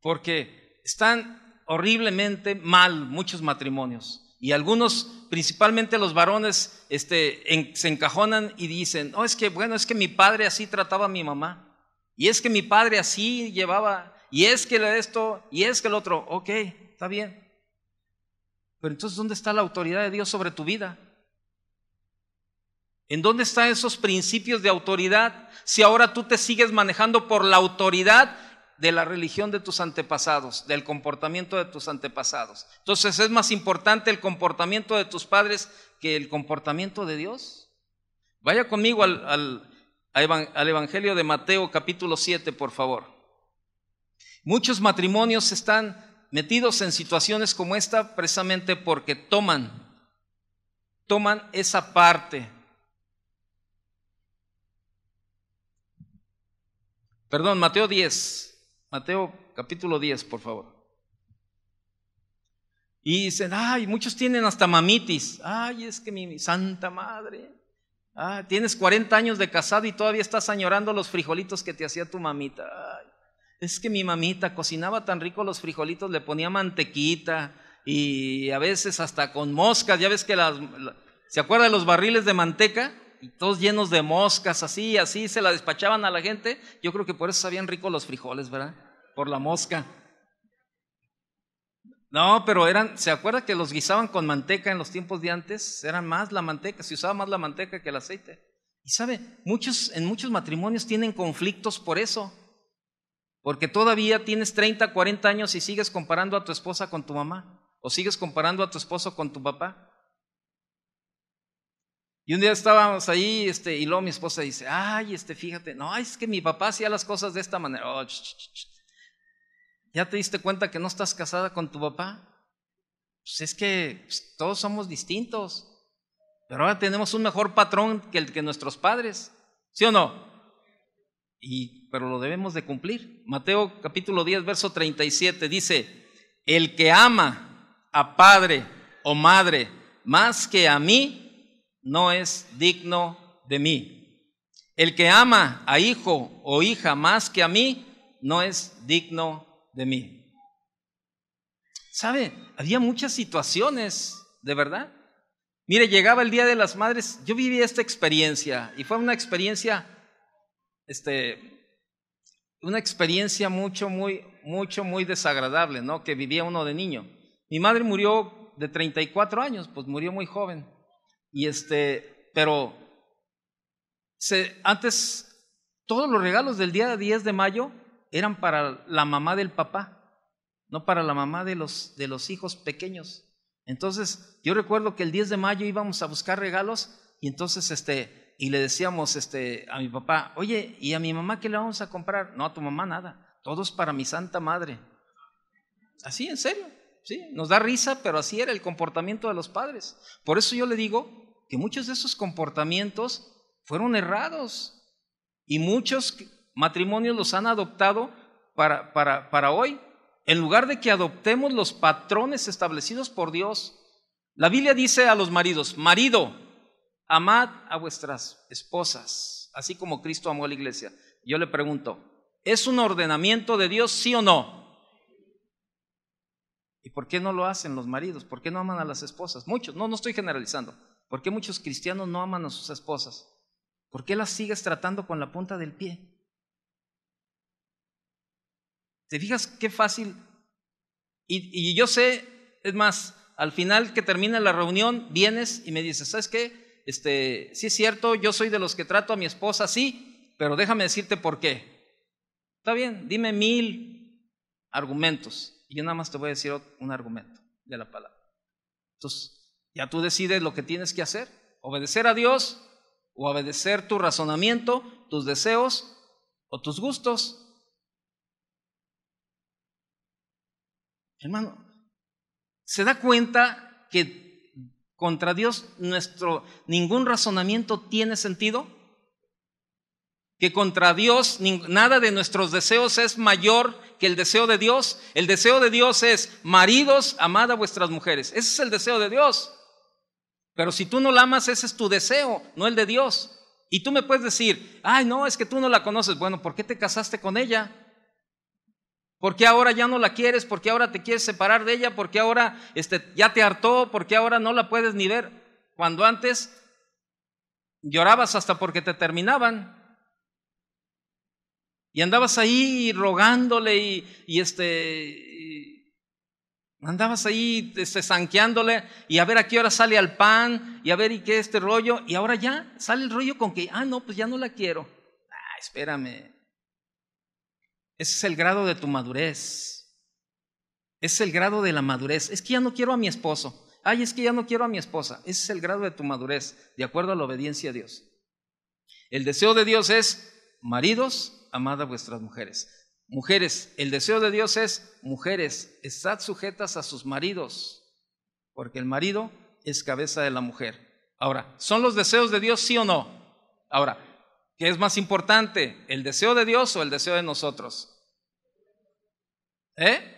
porque están horriblemente mal muchos matrimonios. Y algunos, principalmente los varones, este, se encajonan y dicen, no, es que bueno, es que mi padre así trataba a mi mamá. Y es que mi padre así llevaba. Y es que esto, y es que el otro. Ok, está bien. Pero entonces, ¿dónde está la autoridad de Dios sobre tu vida? ¿En dónde están esos principios de autoridad si ahora tú te sigues manejando por la autoridad de la religión de tus antepasados, del comportamiento de tus antepasados. Entonces, ¿es más importante el comportamiento de tus padres que el comportamiento de Dios? Vaya conmigo al, al, Evangelio de Mateo capítulo 7, por favor. Muchos matrimonios están metidos en situaciones como esta precisamente porque toman, toman esa parte. Perdón, Mateo 10, Mateo capítulo 10, por favor. Y dicen, ay, muchos tienen hasta mamitis. Ay, es que mi, santa madre. tienes 40 años de casado y todavía estás añorando los frijolitos que te hacía tu mamita. Ay, es que mi mamita cocinaba tan rico los frijolitos, le ponía mantequita y a veces hasta con moscas. Ya ves que las, ¿se acuerda de los barriles de manteca? todos llenos de moscas, así, así se la despachaban a la gente. Yo creo que por eso sabían ricos los frijoles, ¿verdad? Por la mosca. No, pero eran, ¿se acuerda que los guisaban con manteca en los tiempos de antes? Eran más la manteca, se usaba más la manteca que el aceite. Y sabe, muchos, en muchos matrimonios tienen conflictos por eso. Porque todavía tienes 30, 40 años y sigues comparando a tu esposa con tu mamá. O sigues comparando a tu esposo con tu papá. Y un día estábamos ahí este, y luego mi esposa dice, ay, este, fíjate, no, es que mi papá hacía las cosas de esta manera. Oh, ¿Ya te diste cuenta que no estás casada con tu papá? Pues es que pues, todos somos distintos, pero ahora tenemos un mejor patrón que el que nuestros padres, ¿sí o no? Y, pero lo debemos de cumplir. Mateo capítulo 10, verso 37 dice, el que ama a padre o madre más que a mí, no es digno de mí. El que ama a hijo o hija más que a mí, no es digno de mí. ¿Sabe? Había muchas situaciones, de verdad. Mire, llegaba el Día de las Madres, yo viví esta experiencia y fue una experiencia, este, una experiencia mucho, muy, mucho, muy desagradable, ¿no? Que vivía uno de niño. Mi madre murió de 34 años, pues murió muy joven. Y este, pero antes todos los regalos del día 10 de mayo eran para la mamá del papá, no para la mamá de los, de los hijos pequeños. Entonces, yo recuerdo que el 10 de mayo íbamos a buscar regalos y entonces este y le decíamos este a mi papá, "Oye, ¿y a mi mamá qué le vamos a comprar?" "No, a tu mamá nada, todos para mi santa madre." Así en serio. Sí, nos da risa, pero así era el comportamiento de los padres. Por eso yo le digo que muchos de esos comportamientos fueron errados y muchos matrimonios los han adoptado para, para hoy, en lugar de que adoptemos los patrones establecidos por Dios. La Biblia dice a los maridos, marido, amad a vuestras esposas, así como Cristo amó a la iglesia. Yo le pregunto, ¿es un ordenamiento de Dios, sí o no? ¿Y por qué no lo hacen los maridos? ¿Por qué no aman a las esposas? Muchos, no, no estoy generalizando. ¿Por qué muchos cristianos no aman a sus esposas? ¿Por qué las sigues tratando con la punta del pie? ¿Te fijas qué fácil? Y, yo sé, es más, al final que termina la reunión, vienes y me dices, ¿sabes qué? Este, sí es cierto, yo soy de los que trato a mi esposa así, pero déjame decirte por qué. Está bien, dime mil argumentos. Y yo nada más te voy a decir un argumento de la palabra. Entonces, ya tú decides lo que tienes que hacer, obedecer a Dios o obedecer tu razonamiento, tus deseos o tus gustos. Hermano, se da cuenta que contra Dios nuestro ningún razonamiento tiene sentido, que contra Dios nada de nuestros deseos es mayor que el deseo de Dios. El deseo de Dios es maridos, amad a vuestras mujeres. Ese es el deseo de Dios. Pero si tú no la amas, ese es tu deseo, no el de Dios. Y tú me puedes decir, ay, no, es que tú no la conoces. Bueno, ¿por qué te casaste con ella? ¿Por qué ahora ya no la quieres? ¿Por qué ahora te quieres separar de ella? ¿Por qué ahora este, ya te hartó? ¿Por qué ahora no la puedes ni ver? Cuando antes llorabas hasta porque te terminaban. Y andabas ahí rogándole y, y este, Andabas ahí este, zanqueándole y a ver a qué hora sale al pan y a ver y qué este rollo. Y ahora ya sale el rollo con que, ah, no, pues ya no la quiero. Ah, espérame. Ese es el grado de tu madurez. Ese es el grado de la madurez. Es que ya no quiero a mi esposo. Ay, es que ya no quiero a mi esposa. Ese es el grado de tu madurez, de acuerdo a la obediencia a Dios. El deseo de Dios es, maridos, amad a vuestras mujeres. Mujeres, el deseo de Dios es, mujeres, estad sujetas a sus maridos, porque el marido es cabeza de la mujer. Ahora, ¿son los deseos de Dios sí o no? Ahora, ¿qué es más importante, el deseo de Dios o el deseo de nosotros? ¿Eh?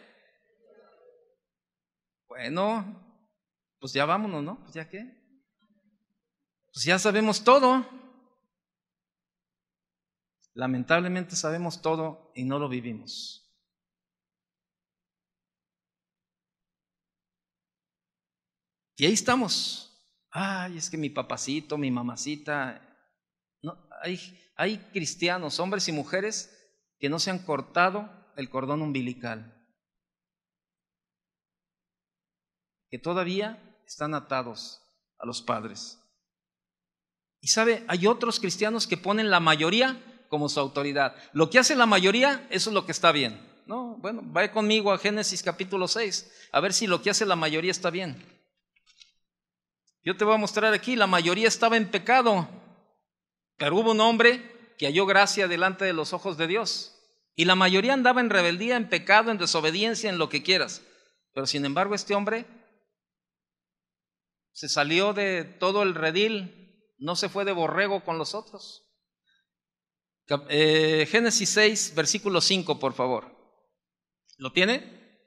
Bueno, pues ya vámonos, ¿no? Pues ya qué. Pues ya sabemos todo. Lamentablemente sabemos todo y no lo vivimos. Y ahí estamos. Ay, es que mi papacito, mi mamacita. No, hay, hay cristianos, hombres y mujeres, que no se han cortado el cordón umbilical. Que todavía están atados a los padres. Y sabe, hay otros cristianos que ponen la mayoría como su autoridad. Lo que hace la mayoría, eso es lo que está bien. No, bueno, vaya conmigo a Génesis capítulo 6, a ver si lo que hace la mayoría está bien. Yo te voy a mostrar aquí, la mayoría estaba en pecado, pero hubo un hombre que halló gracia delante de los ojos de Dios. Y la mayoría andaba en rebeldía, en pecado, en desobediencia, en lo que quieras. Pero sin embargo este hombre se salió de todo el redil, no se fue de borrego con los otros. Eh, Génesis 6, versículo 5, por favor. ¿Lo tiene?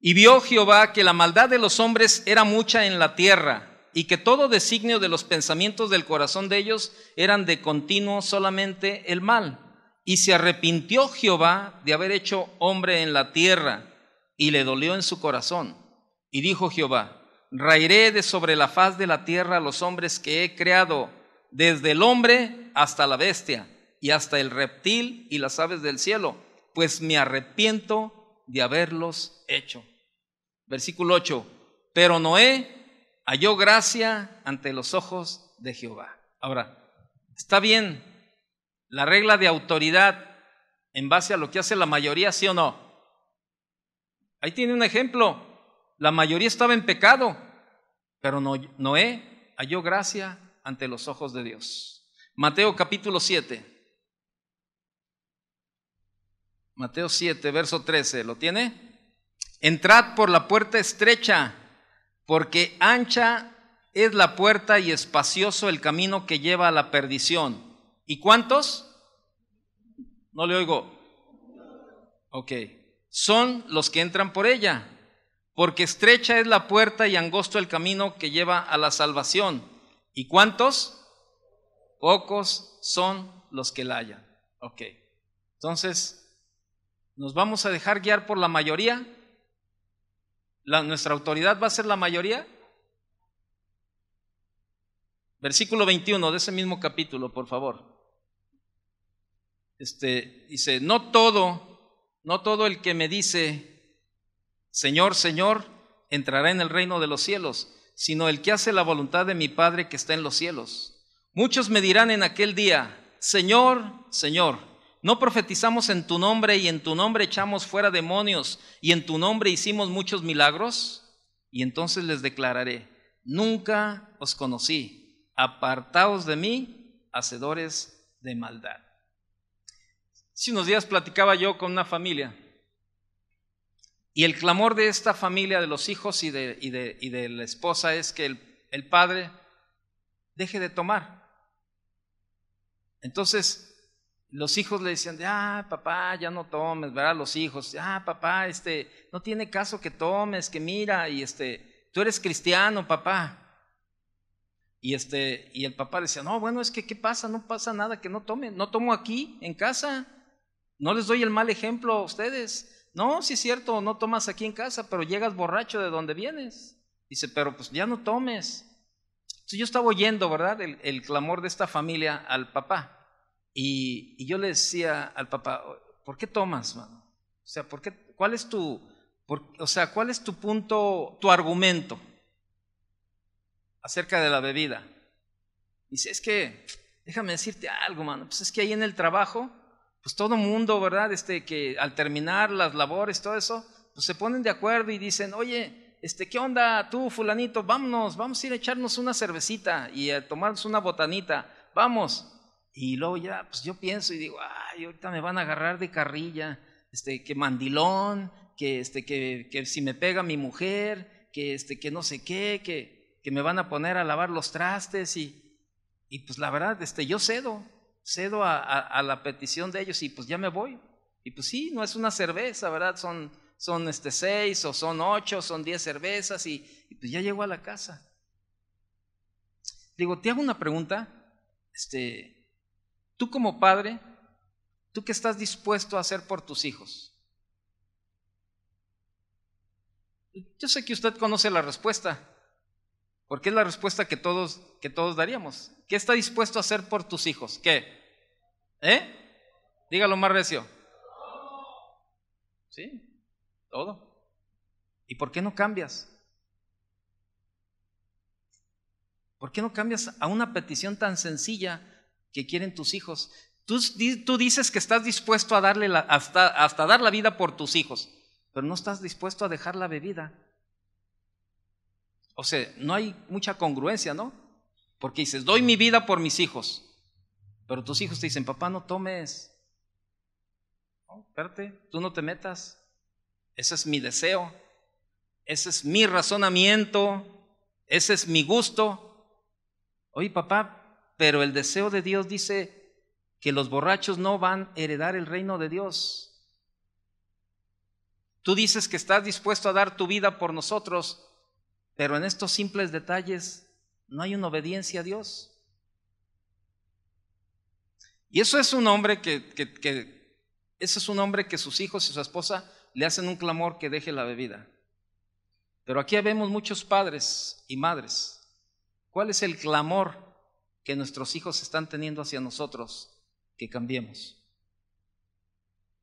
Y vio Jehová que la maldad de los hombres era mucha en la tierra, y que todo designio de los pensamientos del corazón de ellos eran de continuo solamente el mal. Y se arrepintió Jehová de haber hecho hombre en la tierra, y le dolió en su corazón. Y dijo Jehová, rairé de sobre la faz de la tierra los hombres que he creado, desde el hombre hasta la bestia y hasta el reptil y las aves del cielo, pues me arrepiento de haberlos hecho. Versículo 8. Pero Noé halló gracia ante los ojos de Jehová. Ahora, está bien la regla de autoridad en base a lo que hace la mayoría, sí o no. Ahí tiene un ejemplo. La mayoría estaba en pecado, pero Noé halló gracia ante los ojos de Dios. Mateo capítulo 7. Mateo 7, verso 13, ¿lo tiene? Entrad por la puerta estrecha, porque ancha es la puerta y espacioso el camino que lleva a la perdición. ¿Y cuántos? No le oigo. Ok. Son los que entran por ella, porque estrecha es la puerta y angosto el camino que lleva a la salvación. ¿Y cuántos? Pocos son los que la hallan. Ok. Entonces, ¿Nos vamos a dejar guiar por la mayoría? ¿Nuestra autoridad va a ser la mayoría? Versículo 21 de ese mismo capítulo, por favor. Este, dice, no todo, no todo el que me dice, Señor, Señor, entrará en el reino de los cielos, sino el que hace la voluntad de mi Padre que está en los cielos. Muchos me dirán en aquel día, Señor, Señor no profetizamos en tu nombre y en tu nombre echamos fuera demonios y en tu nombre hicimos muchos milagros. Y entonces les declararé, nunca os conocí, apartaos de mí, hacedores de maldad. Si unos días platicaba yo con una familia y el clamor de esta familia, de los hijos y de, y de, y de la esposa es que el, el padre deje de tomar. Entonces, los hijos le decían, ah, papá, ya no tomes, ¿verdad? Los hijos, ah, papá, este, no tiene caso que tomes, que mira, y este, tú eres cristiano, papá. Y este, y el papá decía, no, bueno, es que ¿qué pasa? No pasa nada que no tome, no tomo aquí, en casa. No les doy el mal ejemplo a ustedes. No, sí es cierto, no tomas aquí en casa, pero llegas borracho de donde vienes. Dice, pero pues ya no tomes. Entonces yo estaba oyendo, ¿verdad? el clamor de esta familia al papá. Y, yo le decía al papá, ¿por qué tomas, mano? O sea, ¿por qué, ¿cuál es tu, o sea, cuál es tu punto, tu argumento acerca de la bebida? Dice, es que, déjame decirte algo, mano, pues es que ahí en el trabajo, pues todo mundo, ¿verdad? Este, que al terminar las labores, todo eso, pues se ponen de acuerdo y dicen, oye, este, ¿qué onda tú, fulanito? Vámonos, vamos a ir a echarnos una cervecita y a tomarnos una botanita, vamos. Y luego ya, pues yo pienso y digo, ay, ahorita me van a agarrar de carrilla, este, que mandilón, que, este, que, si me pega mi mujer, que, este, que no sé qué, que, que me van a poner a lavar los trastes y, y pues la verdad, este, yo cedo, cedo a, la petición de ellos y pues ya me voy. Y pues sí, no es una cerveza, ¿verdad? Son, son este, seis o son ocho, son diez cervezas y, y pues ya llego a la casa. Digo, te hago una pregunta, este, Tú como padre, ¿tú qué estás dispuesto a hacer por tus hijos? Yo sé que usted conoce la respuesta, porque es la respuesta que todos, que todos daríamos. ¿Qué está dispuesto a hacer por tus hijos? ¿Qué? ¿Eh? Dígalo más recio. ¿Sí? Todo. ¿Y por qué no cambias? ¿Por qué no cambias a una petición tan sencilla que quieren tus hijos. Tú, dices que estás dispuesto a darle hasta, hasta dar la vida por tus hijos, pero no estás dispuesto a dejar la bebida. O sea, no hay mucha congruencia, ¿no? Porque dices, doy mi vida por mis hijos, pero tus hijos te dicen, papá, no tomes. No, espérate, tú no te metas. Ese es mi deseo. Ese es mi razonamiento. Ese es mi gusto. Oye, papá, pero el deseo de Dios dice que los borrachos no van a heredar el reino de Dios. Tú dices que estás dispuesto a dar tu vida por nosotros, pero en estos simples detalles no hay una obediencia a Dios. Y eso es un hombre que, eso es un hombre que sus hijos y su esposa le hacen un clamor que deje la bebida. Pero aquí vemos muchos padres y madres. ¿Cuál es el clamor que nuestros hijos están teniendo hacia nosotros, que cambiemos.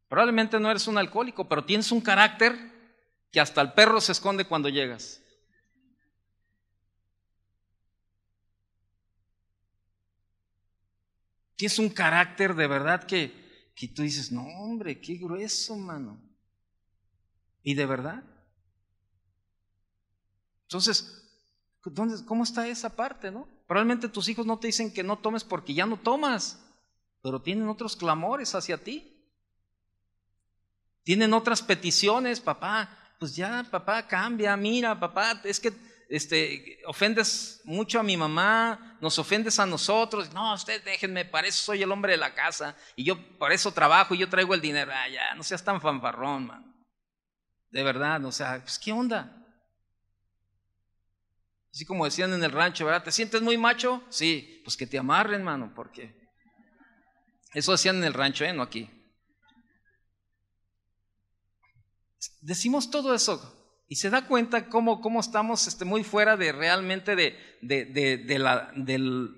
Probablemente no eres un alcohólico, pero tienes un carácter que hasta el perro se esconde cuando llegas. Tienes un carácter de verdad que, que tú dices, no hombre, qué grueso, mano. ¿Y de verdad? Entonces, ¿dónde, ¿cómo está esa parte, no? Probablemente tus hijos no te dicen que no tomes porque ya no tomas, pero tienen otros clamores hacia ti. Tienen otras peticiones, papá, pues ya, papá, cambia, mira, papá, es que este, ofendes mucho a mi mamá, nos ofendes a nosotros, no, ustedes déjenme, para eso soy el hombre de la casa y yo por eso trabajo y yo traigo el dinero, ah, ya, no seas tan fanfarrón, man. De verdad, no sea, pues qué onda. Así como decían en el rancho, ¿verdad? ¿Te sientes muy macho? Sí, pues que te amarren, mano, porque eso decían en el rancho, ¿eh? No aquí. Decimos todo eso y se da cuenta cómo, cómo estamos este, muy fuera de realmente de, de, la, del,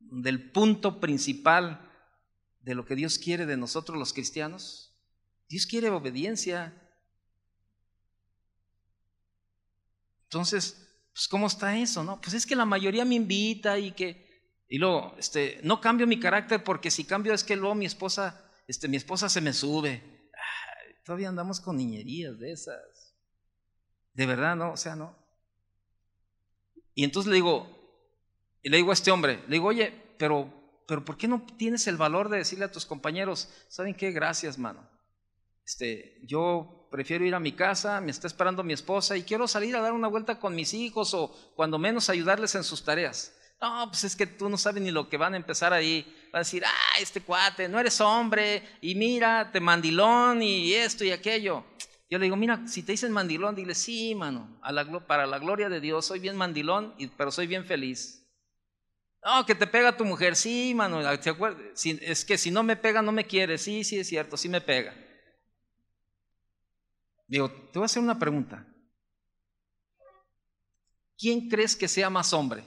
del punto principal de lo que Dios quiere de nosotros los cristianos. Dios quiere obediencia. Entonces, pues, ¿cómo está eso? No, pues es que la mayoría me invita y que. Y luego, este, no cambio mi carácter porque si cambio es que luego mi esposa, este, mi esposa se me sube. todavía andamos con niñerías de esas. De verdad, no, o sea, no. Y entonces le digo, y le digo a este hombre, le digo, oye, pero, pero ¿por qué no tienes el valor de decirle a tus compañeros, ¿saben qué? Gracias, mano. Este, yo prefiero ir a mi casa, me está esperando mi esposa y quiero salir a dar una vuelta con mis hijos o cuando menos ayudarles en sus tareas. No, pues es que tú no sabes ni lo que van a empezar ahí. Van a decir, ah, este cuate, no eres hombre, y mira, te mandilón y esto y aquello. Yo le digo, mira, si te dicen mandilón, dile, sí, mano, a la, para la gloria de Dios, soy bien mandilón, pero soy bien feliz. No, que te pega tu mujer, sí, mano, ¿te es que si no me pega, no me quiere, sí, sí, es cierto, sí me pega. Digo, te voy a hacer una pregunta. ¿Quién crees que sea más hombre?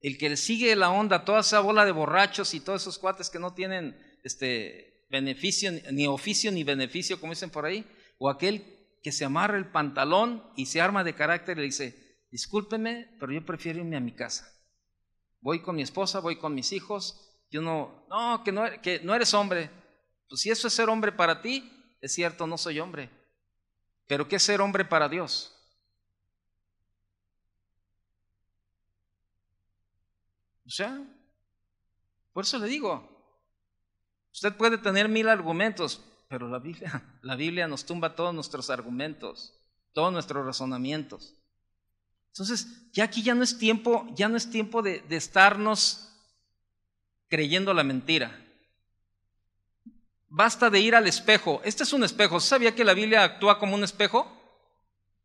¿El que le sigue la onda toda esa bola de borrachos y todos esos cuates que no tienen este beneficio, ni oficio ni beneficio, como dicen por ahí? ¿O aquel que se amarra el pantalón y se arma de carácter y le dice, discúlpeme, pero yo prefiero irme a mi casa. Voy con mi esposa, voy con mis hijos, yo no, no, que no, que no eres hombre. Pues si eso es ser hombre para ti, es cierto, no soy hombre. Pero ¿qué ser hombre para Dios? O sea, por eso le digo, usted puede tener mil argumentos, pero la Biblia, la nos tumba todos nuestros argumentos, todos nuestros razonamientos. Entonces, ya aquí ya no es tiempo, ya no es tiempo de estarnos creyendo la mentira. Basta de ir al espejo. Este es un espejo. ¿Sabía que la Biblia actúa como un espejo?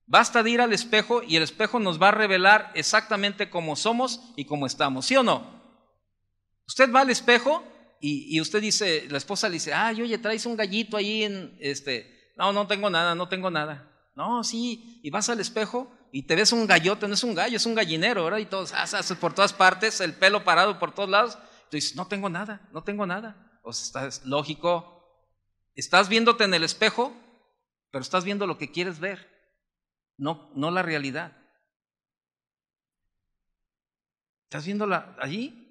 Basta de ir al espejo y el espejo nos va a revelar exactamente cómo somos y cómo estamos. ¿Sí o no? Usted va al espejo y, usted dice, la esposa le dice, ay, oye, traes un gallito ahí en este. No, no tengo nada, no tengo nada. No, sí, y vas al espejo y te ves un gallote, no es un gallo, es un gallinero, ¿verdad? Y todos, asas ah, por todas partes, el pelo parado por todos lados. Tú dices, no tengo nada, no tengo nada. O sea, está, es lógico, Estás viéndote en el espejo, pero estás viendo lo que quieres ver, no, no la realidad. ¿Estás viéndola allí?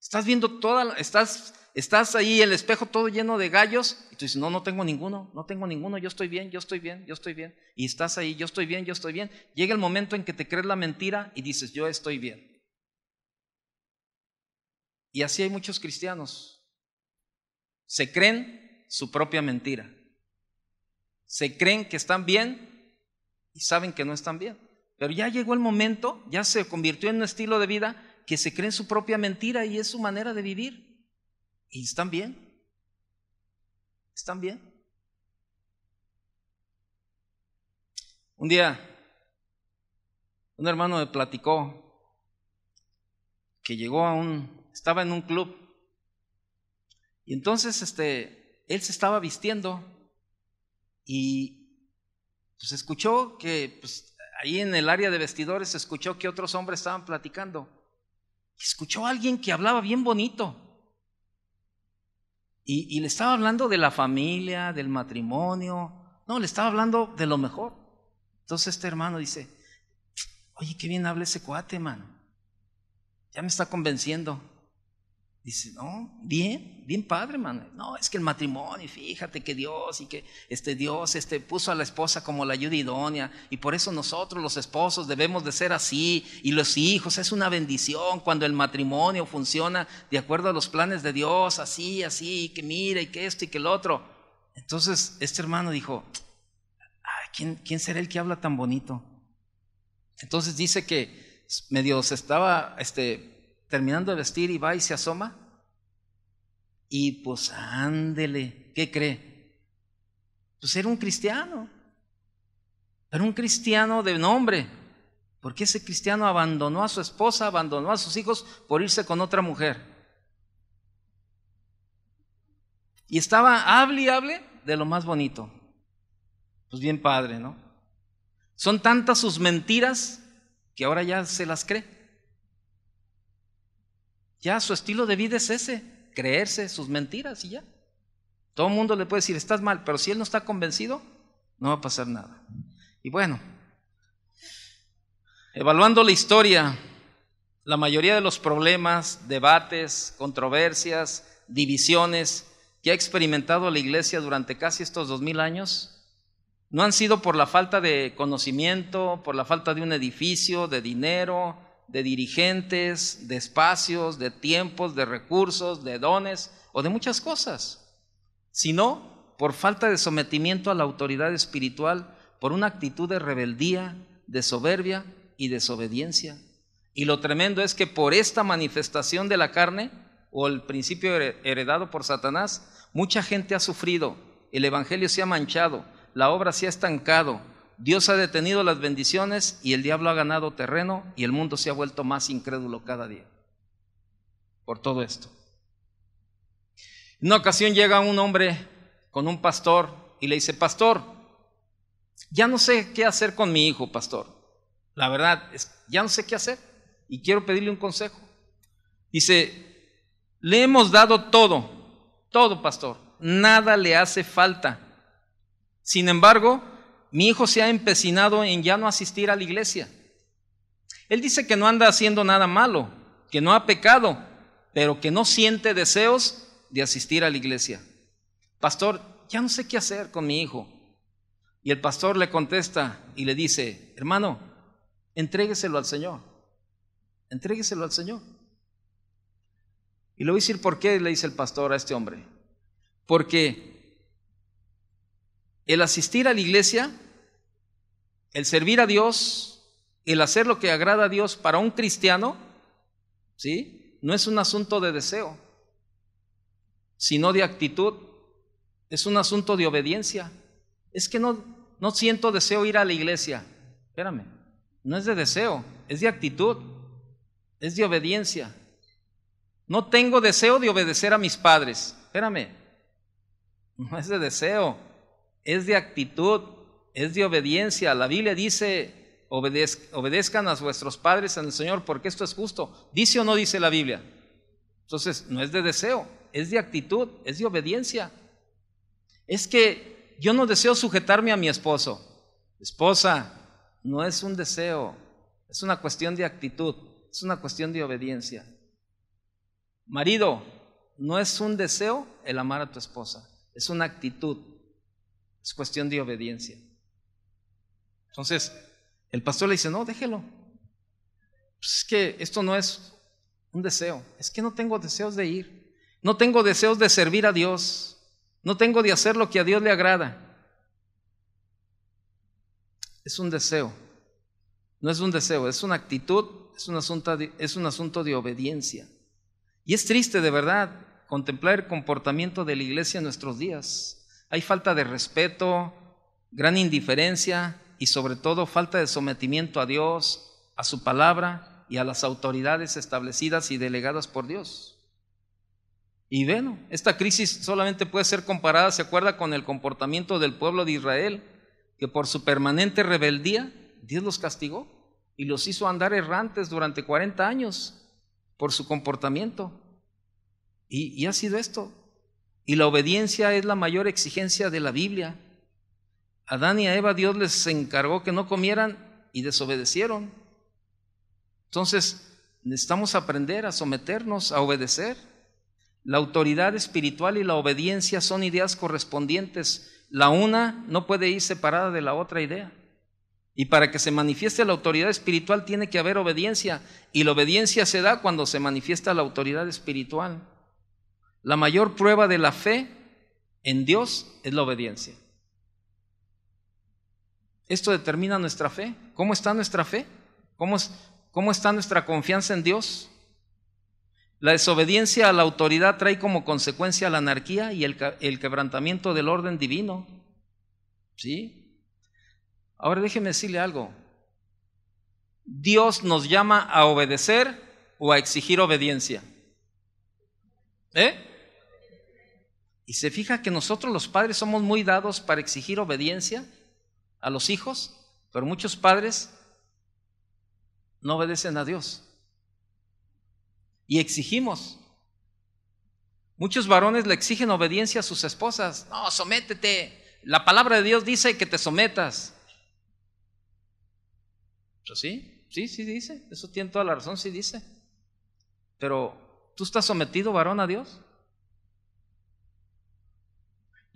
Estás viendo toda, estás, estás ahí el espejo todo lleno de gallos y tú dices, no, no tengo ninguno, no tengo ninguno, yo estoy bien, yo estoy bien, yo estoy bien. Y estás ahí, yo estoy bien, yo estoy bien. Llega el momento en que te crees la mentira y dices, yo estoy bien. Y así hay muchos cristianos. Se creen su propia mentira. Se creen que están bien y saben que no están bien. Pero ya llegó el momento, ya se convirtió en un estilo de vida que se creen su propia mentira y es su manera de vivir. Y están bien. Están bien. Un día, un hermano me platicó que llegó a un, estaba en un club. Y entonces, este, él se estaba vistiendo y se pues, escuchó que pues, ahí en el área de vestidores escuchó que otros hombres estaban platicando. Escuchó a alguien que hablaba bien bonito. Y, y, le estaba hablando de la familia, del matrimonio. No, le estaba hablando de lo mejor. Entonces este hermano dice, oye, qué bien habla ese cuate, mano. Ya me está convenciendo. Dice, no, bien, bien padre, hermano. No, es que el matrimonio, fíjate que Dios y que este Dios este, puso a la esposa como la ayuda idónea y por eso nosotros los esposos debemos de ser así y los hijos, es una bendición cuando el matrimonio funciona de acuerdo a los planes de Dios, así, así, que mira y que esto y que el otro. Entonces, este hermano dijo, ah, ¿quién, ¿quién será el que habla tan bonito? Entonces dice que medio se estaba, este, terminando de vestir y va y se asoma. Y pues ándele, ¿qué cree? Pues era un cristiano, era un cristiano de nombre, porque ese cristiano abandonó a su esposa, abandonó a sus hijos por irse con otra mujer. Y estaba, hable y hable, de lo más bonito. Pues bien padre, ¿no? Son tantas sus mentiras que ahora ya se las cree. Ya su estilo de vida es ese, creerse sus mentiras y ya. Todo el mundo le puede decir, estás mal, pero si él no está convencido, no va a pasar nada. Y bueno, evaluando la historia, la mayoría de los problemas, debates, controversias, divisiones que ha experimentado la iglesia durante casi estos dos mil años, no han sido por la falta de conocimiento, por la falta de un edificio, de dinero, de dirigentes, de espacios, de tiempos, de recursos, de dones o de muchas cosas, sino por falta de sometimiento a la autoridad espiritual, por una actitud de rebeldía, de soberbia y desobediencia. Y lo tremendo es que por esta manifestación de la carne o el principio heredado por Satanás, mucha gente ha sufrido, el Evangelio se ha manchado, la obra se ha estancado, Dios ha detenido las bendiciones y el diablo ha ganado terreno y el mundo se ha vuelto más incrédulo cada día por todo esto. En una ocasión llega un hombre con un pastor y le dice, pastor, ya no sé qué hacer con mi hijo, pastor. La verdad, es, ya no sé qué hacer y quiero pedirle un consejo. Dice, le hemos dado todo, todo, pastor. Nada le hace falta. Sin embargo, mi hijo se ha empecinado en ya no asistir a la iglesia. Él dice que no anda haciendo nada malo, que no ha pecado, pero que no siente deseos de asistir a la iglesia. Pastor, ya no sé qué hacer con mi hijo. Y el pastor le contesta y le dice, hermano, entrégueselo al Señor. Entrégueselo al Señor. Y le voy a decir por qué le dice el pastor a este hombre. Porque el asistir a la iglesia, el servir a Dios, el hacer lo que agrada a Dios para un cristiano, ¿sí? No es un asunto de deseo, sino de actitud. Es un asunto de obediencia. Es que no, no siento deseo ir a la iglesia. Espérame, no es de deseo, es de actitud, es de obediencia. No tengo deseo de obedecer a mis padres. Espérame, no es de deseo, es de actitud, es de obediencia. La Biblia dice, obedezcan a vuestros padres en el Señor porque esto es justo. ¿Dice o no dice la Biblia? Entonces, no es de deseo, es de actitud, es de obediencia. Es que yo no deseo sujetarme a mi esposo. Esposa, no es un deseo, es una cuestión de actitud, es una cuestión de obediencia. Marido, no es un deseo el amar a tu esposa, es una actitud, es cuestión de obediencia. Entonces, el pastor le dice, no, déjelo. Pues es que esto no es un deseo. Es que no tengo deseos de ir. No tengo deseos de servir a Dios. No tengo de hacer lo que a Dios le agrada. Es un deseo. No es un deseo, es una actitud, es un asunto de, es un asunto de obediencia. Y es triste de verdad contemplar el comportamiento de la iglesia en nuestros días. Hay falta de respeto, gran indiferencia y sobre todo falta de sometimiento a Dios, a su palabra y a las autoridades establecidas y delegadas por Dios. Y bueno, esta crisis solamente puede ser comparada, se acuerda, con el comportamiento del pueblo de Israel, que por su permanente rebeldía, Dios los castigó y los hizo andar errantes durante 40 años por su comportamiento. Y, y ha sido esto, y la obediencia es la mayor exigencia de la Biblia. Adán y a Eva Dios les encargó que no comieran y desobedecieron. Entonces, necesitamos aprender a someternos, a obedecer. La autoridad espiritual y la obediencia son ideas correspondientes. La una no puede ir separada de la otra idea. Y para que se manifieste la autoridad espiritual tiene que haber obediencia. Y la obediencia se da cuando se manifiesta la autoridad espiritual. La mayor prueba de la fe en Dios es la obediencia. Esto determina nuestra fe. ¿Cómo está nuestra fe? ¿Cómo, cómo está nuestra confianza en Dios? La desobediencia a la autoridad trae como consecuencia la anarquía y el, quebrantamiento del orden divino. ¿Sí? Ahora déjeme decirle algo. Dios nos llama a obedecer o a exigir obediencia. ¿Eh? Y se fija que nosotros los padres somos muy dados para exigir obediencia a los hijos, pero muchos padres no obedecen a Dios. Y exigimos. Muchos varones le exigen obediencia a sus esposas. No, sométete. La palabra de Dios dice que te sometas. ¿Pero pues sí, sí, sí dice. Eso tiene toda la razón, sí dice. Pero, ¿tú estás sometido, varón, a Dios?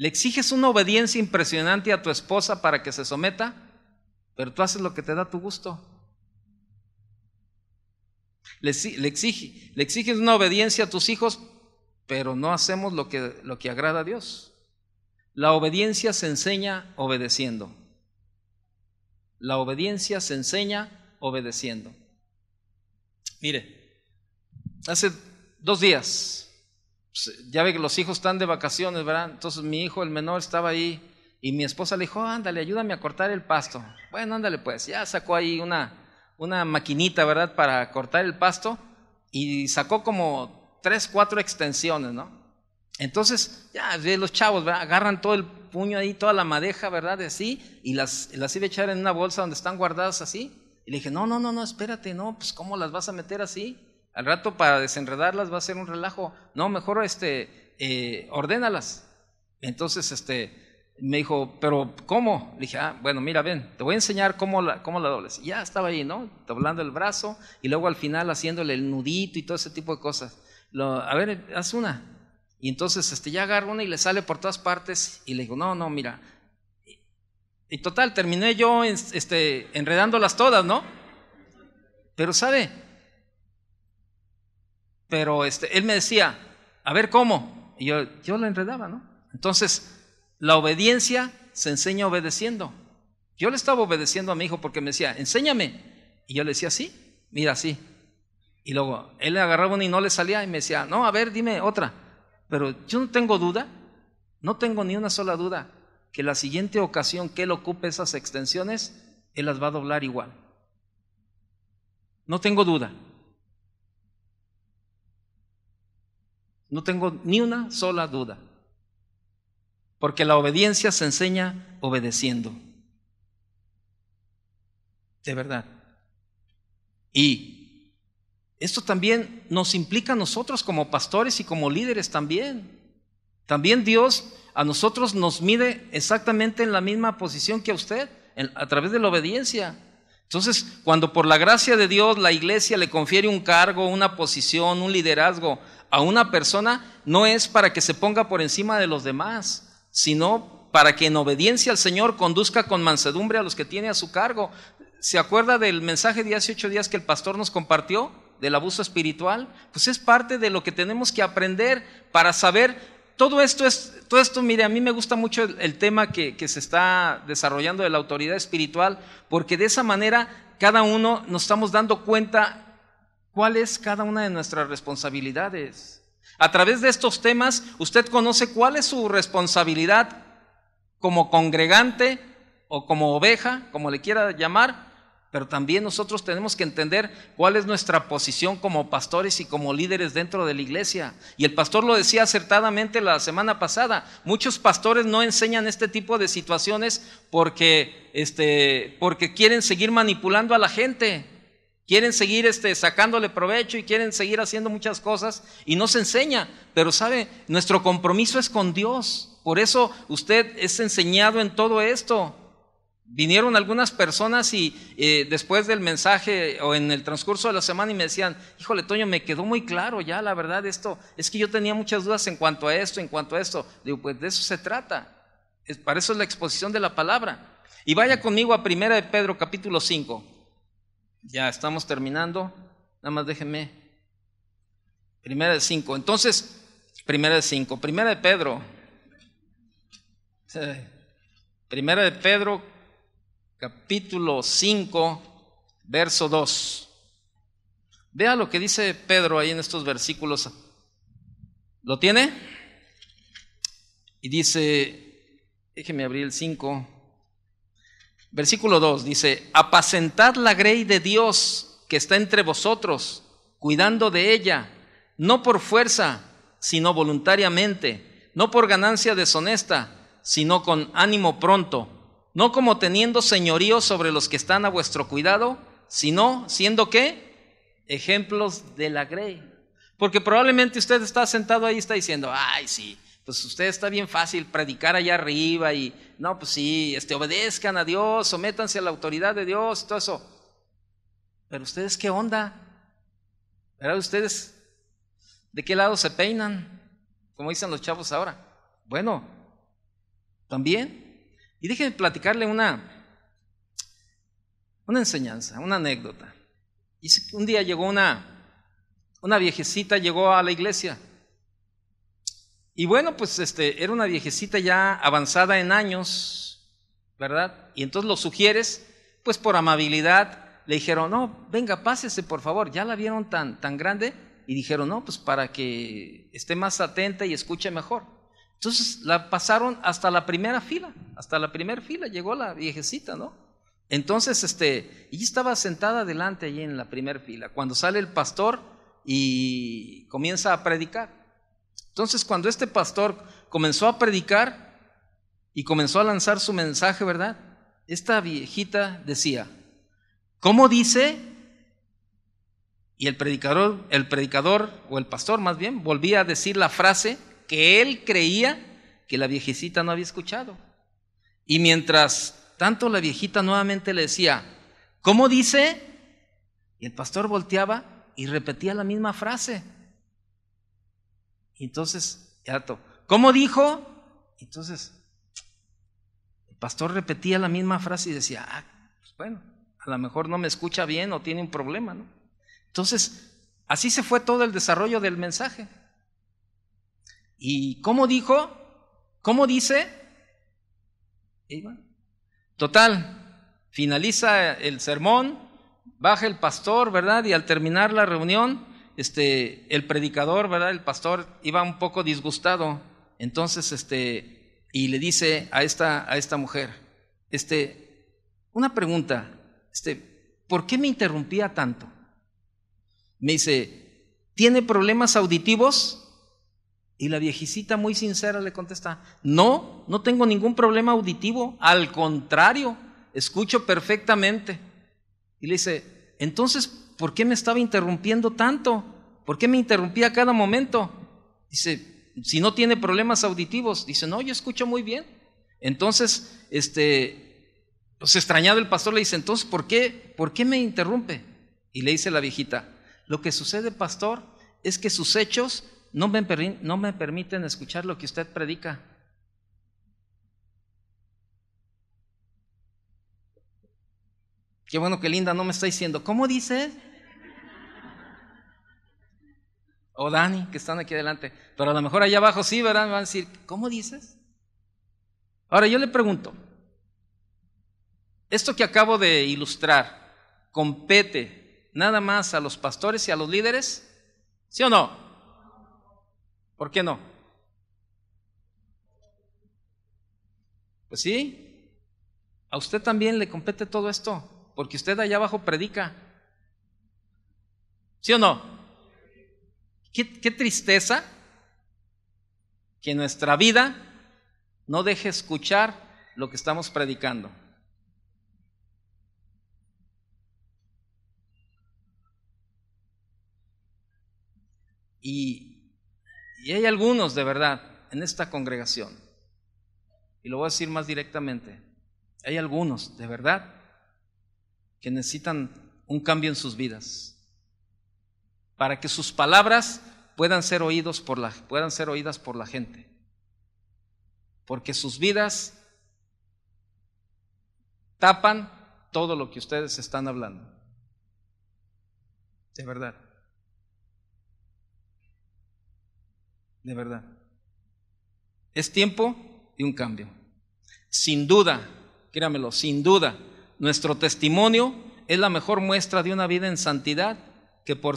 ¿Le exiges una obediencia impresionante a tu esposa para que se someta? Pero tú haces lo que te da tu gusto. Le, exige, le exiges una obediencia a tus hijos, pero no hacemos lo que, lo que agrada a Dios. La obediencia se enseña obedeciendo. La obediencia se enseña obedeciendo. Mire, hace dos días pues, ya ve que los hijos están de vacaciones, ¿verdad? Entonces mi hijo, el menor, estaba ahí y mi esposa le dijo, oh, ándale, ayúdame a cortar el pasto. Bueno, ándale pues, ya sacó ahí una, una maquinita, ¿verdad? Para cortar el pasto y sacó como tres, cuatro extensiones, ¿no? Entonces, ya los chavos, ¿verdad? Agarran todo el puño ahí, toda la madeja, ¿verdad? Así, y las, las iba a echar en una bolsa donde están guardadas así. Y le dije, no, no, no, no, espérate, no, pues ¿cómo las vas a meter así? Al rato para desenredarlas va a ser un relajo. No, mejor este, eh, ordénalas. Entonces, este, me dijo, pero ¿cómo? Le dije, ah, bueno, mira, ven, te voy a enseñar cómo la, cómo la dobles. Y ya estaba ahí, ¿no? Doblando el brazo y luego al final haciéndole el nudito y todo ese tipo de cosas. Lo, a ver, haz una. Y entonces este, ya agarro una y le sale por todas partes y le digo, no, no, mira. Y, total, terminé yo este, enredándolas todas, ¿no? Pero sabe, pero este, él me decía, a ver cómo. Y yo, le enredaba, ¿no? Entonces, la obediencia se enseña obedeciendo. Yo le estaba obedeciendo a mi hijo porque me decía, enséñame. Y yo le decía, sí, mira, así Y luego él le agarraba una y no le salía y me decía, no, a ver, dime otra. Pero yo no tengo duda, no tengo ni una sola duda que la siguiente ocasión que él ocupe esas extensiones, él las va a doblar igual. No tengo duda. No tengo ni una sola duda. Porque la obediencia se enseña obedeciendo. De verdad. Y esto también nos implica a nosotros como pastores y como líderes también. También Dios a nosotros nos mide exactamente en la misma posición que a usted, a través de la obediencia. Entonces, cuando por la gracia de Dios la iglesia le confiere un cargo, una posición, un liderazgo a una persona no es para que se ponga por encima de los demás, sino para que en obediencia al Señor conduzca con mansedumbre a los que tiene a su cargo. ¿Se acuerda del mensaje de hace ocho días que el pastor nos compartió del abuso espiritual? Pues es parte de lo que tenemos que aprender para saber. Todo esto es, todo esto, mire, a mí me gusta mucho el, tema que, que se está desarrollando de la autoridad espiritual, porque de esa manera cada uno nos estamos dando cuenta ¿Cuál es cada una de nuestras responsabilidades? A través de estos temas, usted conoce cuál es su responsabilidad como congregante o como oveja, como le quiera llamar, pero también nosotros tenemos que entender cuál es nuestra posición como pastores y como líderes dentro de la iglesia. Y el pastor lo decía acertadamente la semana pasada, muchos pastores no enseñan este tipo de situaciones porque, este, porque quieren seguir manipulando a la gente quieren seguir este, sacándole provecho y quieren seguir haciendo muchas cosas y no se enseña. Pero sabe, nuestro compromiso es con Dios. Por eso usted es enseñado en todo esto. Vinieron algunas personas y eh, después del mensaje o en el transcurso de la semana y me decían, híjole Toño, me quedó muy claro ya, la verdad, esto, es que yo tenía muchas dudas en cuanto a esto, en cuanto a esto. Digo, pues de eso se trata. Es, para eso es la exposición de la palabra. Y vaya conmigo a 1 de Pedro capítulo 5. Ya estamos terminando. Nada más déjenme. Primera de cinco. Entonces, primera de cinco. Primera de Pedro. Primera de Pedro, capítulo 5, verso 2. Vea lo que dice Pedro ahí en estos versículos. ¿Lo tiene? Y dice, déjeme abrir el 5. Versículo 2 dice, apacentad la grey de Dios que está entre vosotros, cuidando de ella, no por fuerza, sino voluntariamente, no por ganancia deshonesta, sino con ánimo pronto, no como teniendo señorío sobre los que están a vuestro cuidado, sino siendo ¿qué? ejemplos de la grey. Porque probablemente usted está sentado ahí y está diciendo, ay, sí, pues usted está bien fácil predicar allá arriba y no, pues sí, este, obedezcan a Dios, sométanse a la autoridad de Dios, todo eso. Pero ustedes, ¿qué onda? ¿Verdad ustedes? ¿De qué lado se peinan? Como dicen los chavos ahora. Bueno, también. Y déjenme platicarle una, una enseñanza, una anécdota. Y un día llegó una, una viejecita, llegó a la iglesia y bueno, pues este, era una viejecita ya avanzada en años, ¿verdad? Y entonces lo sugieres, pues por amabilidad le dijeron, no, venga, pásese por favor, ya la vieron tan, tan grande y dijeron, no, pues para que esté más atenta y escuche mejor. Entonces la pasaron hasta la primera fila, hasta la primera fila llegó la viejecita, ¿no? Entonces, este, y estaba sentada adelante allí en la primera fila, cuando sale el pastor y comienza a predicar. Entonces, cuando este pastor comenzó a predicar y comenzó a lanzar su mensaje, ¿verdad? Esta viejita decía, ¿cómo dice? Y el predicador, el predicador o el pastor más bien, volvía a decir la frase que él creía que la viejecita no había escuchado. Y mientras tanto la viejita nuevamente le decía, ¿cómo dice? Y el pastor volteaba y repetía la misma frase entonces, ¿cómo dijo? Entonces, el pastor repetía la misma frase y decía, ah, pues bueno, a lo mejor no me escucha bien o tiene un problema, ¿no? Entonces, así se fue todo el desarrollo del mensaje. ¿Y cómo dijo? ¿Cómo dice? total, finaliza el sermón, baja el pastor, ¿verdad? Y al terminar la reunión, este, el predicador, ¿verdad? El pastor iba un poco disgustado. Entonces, este, y le dice a esta, a esta mujer, este, una pregunta, este, ¿por qué me interrumpía tanto? Me dice, ¿tiene problemas auditivos? Y la viejicita muy sincera le contesta, no, no tengo ningún problema auditivo, al contrario, escucho perfectamente. Y le dice, entonces, ¿por qué me estaba interrumpiendo tanto? ¿Por qué me interrumpía a cada momento? Dice, si no tiene problemas auditivos, dice, no, yo escucho muy bien. Entonces, este, pues extrañado el pastor le dice, entonces, ¿por qué, por qué me interrumpe? Y le dice la viejita, lo que sucede, pastor, es que sus hechos no me, no me permiten escuchar lo que usted predica. Qué bueno qué Linda no me está diciendo, ¿cómo dices? o Dani, que están aquí adelante, pero a lo mejor allá abajo sí, ¿verdad? Me van a decir, ¿cómo dices? Ahora yo le pregunto, esto que acabo de ilustrar, ¿compete nada más a los pastores y a los líderes? ¿Sí o no? ¿Por qué no? Pues sí, a usted también le compete todo esto, porque usted allá abajo predica. ¿Sí o no? Qué, tristeza que nuestra vida no deje escuchar lo que estamos predicando. y, hay algunos de verdad en esta congregación, y lo voy a decir más directamente, hay algunos de verdad que necesitan un cambio en sus vidas para que sus palabras puedan ser, oídos por puedan ser oídas por la gente. Porque sus vidas tapan todo lo que ustedes están hablando. De verdad. De verdad. Es tiempo de un cambio. Sin duda, créamelo, sin duda, nuestro testimonio es la mejor muestra de una vida en santidad que por,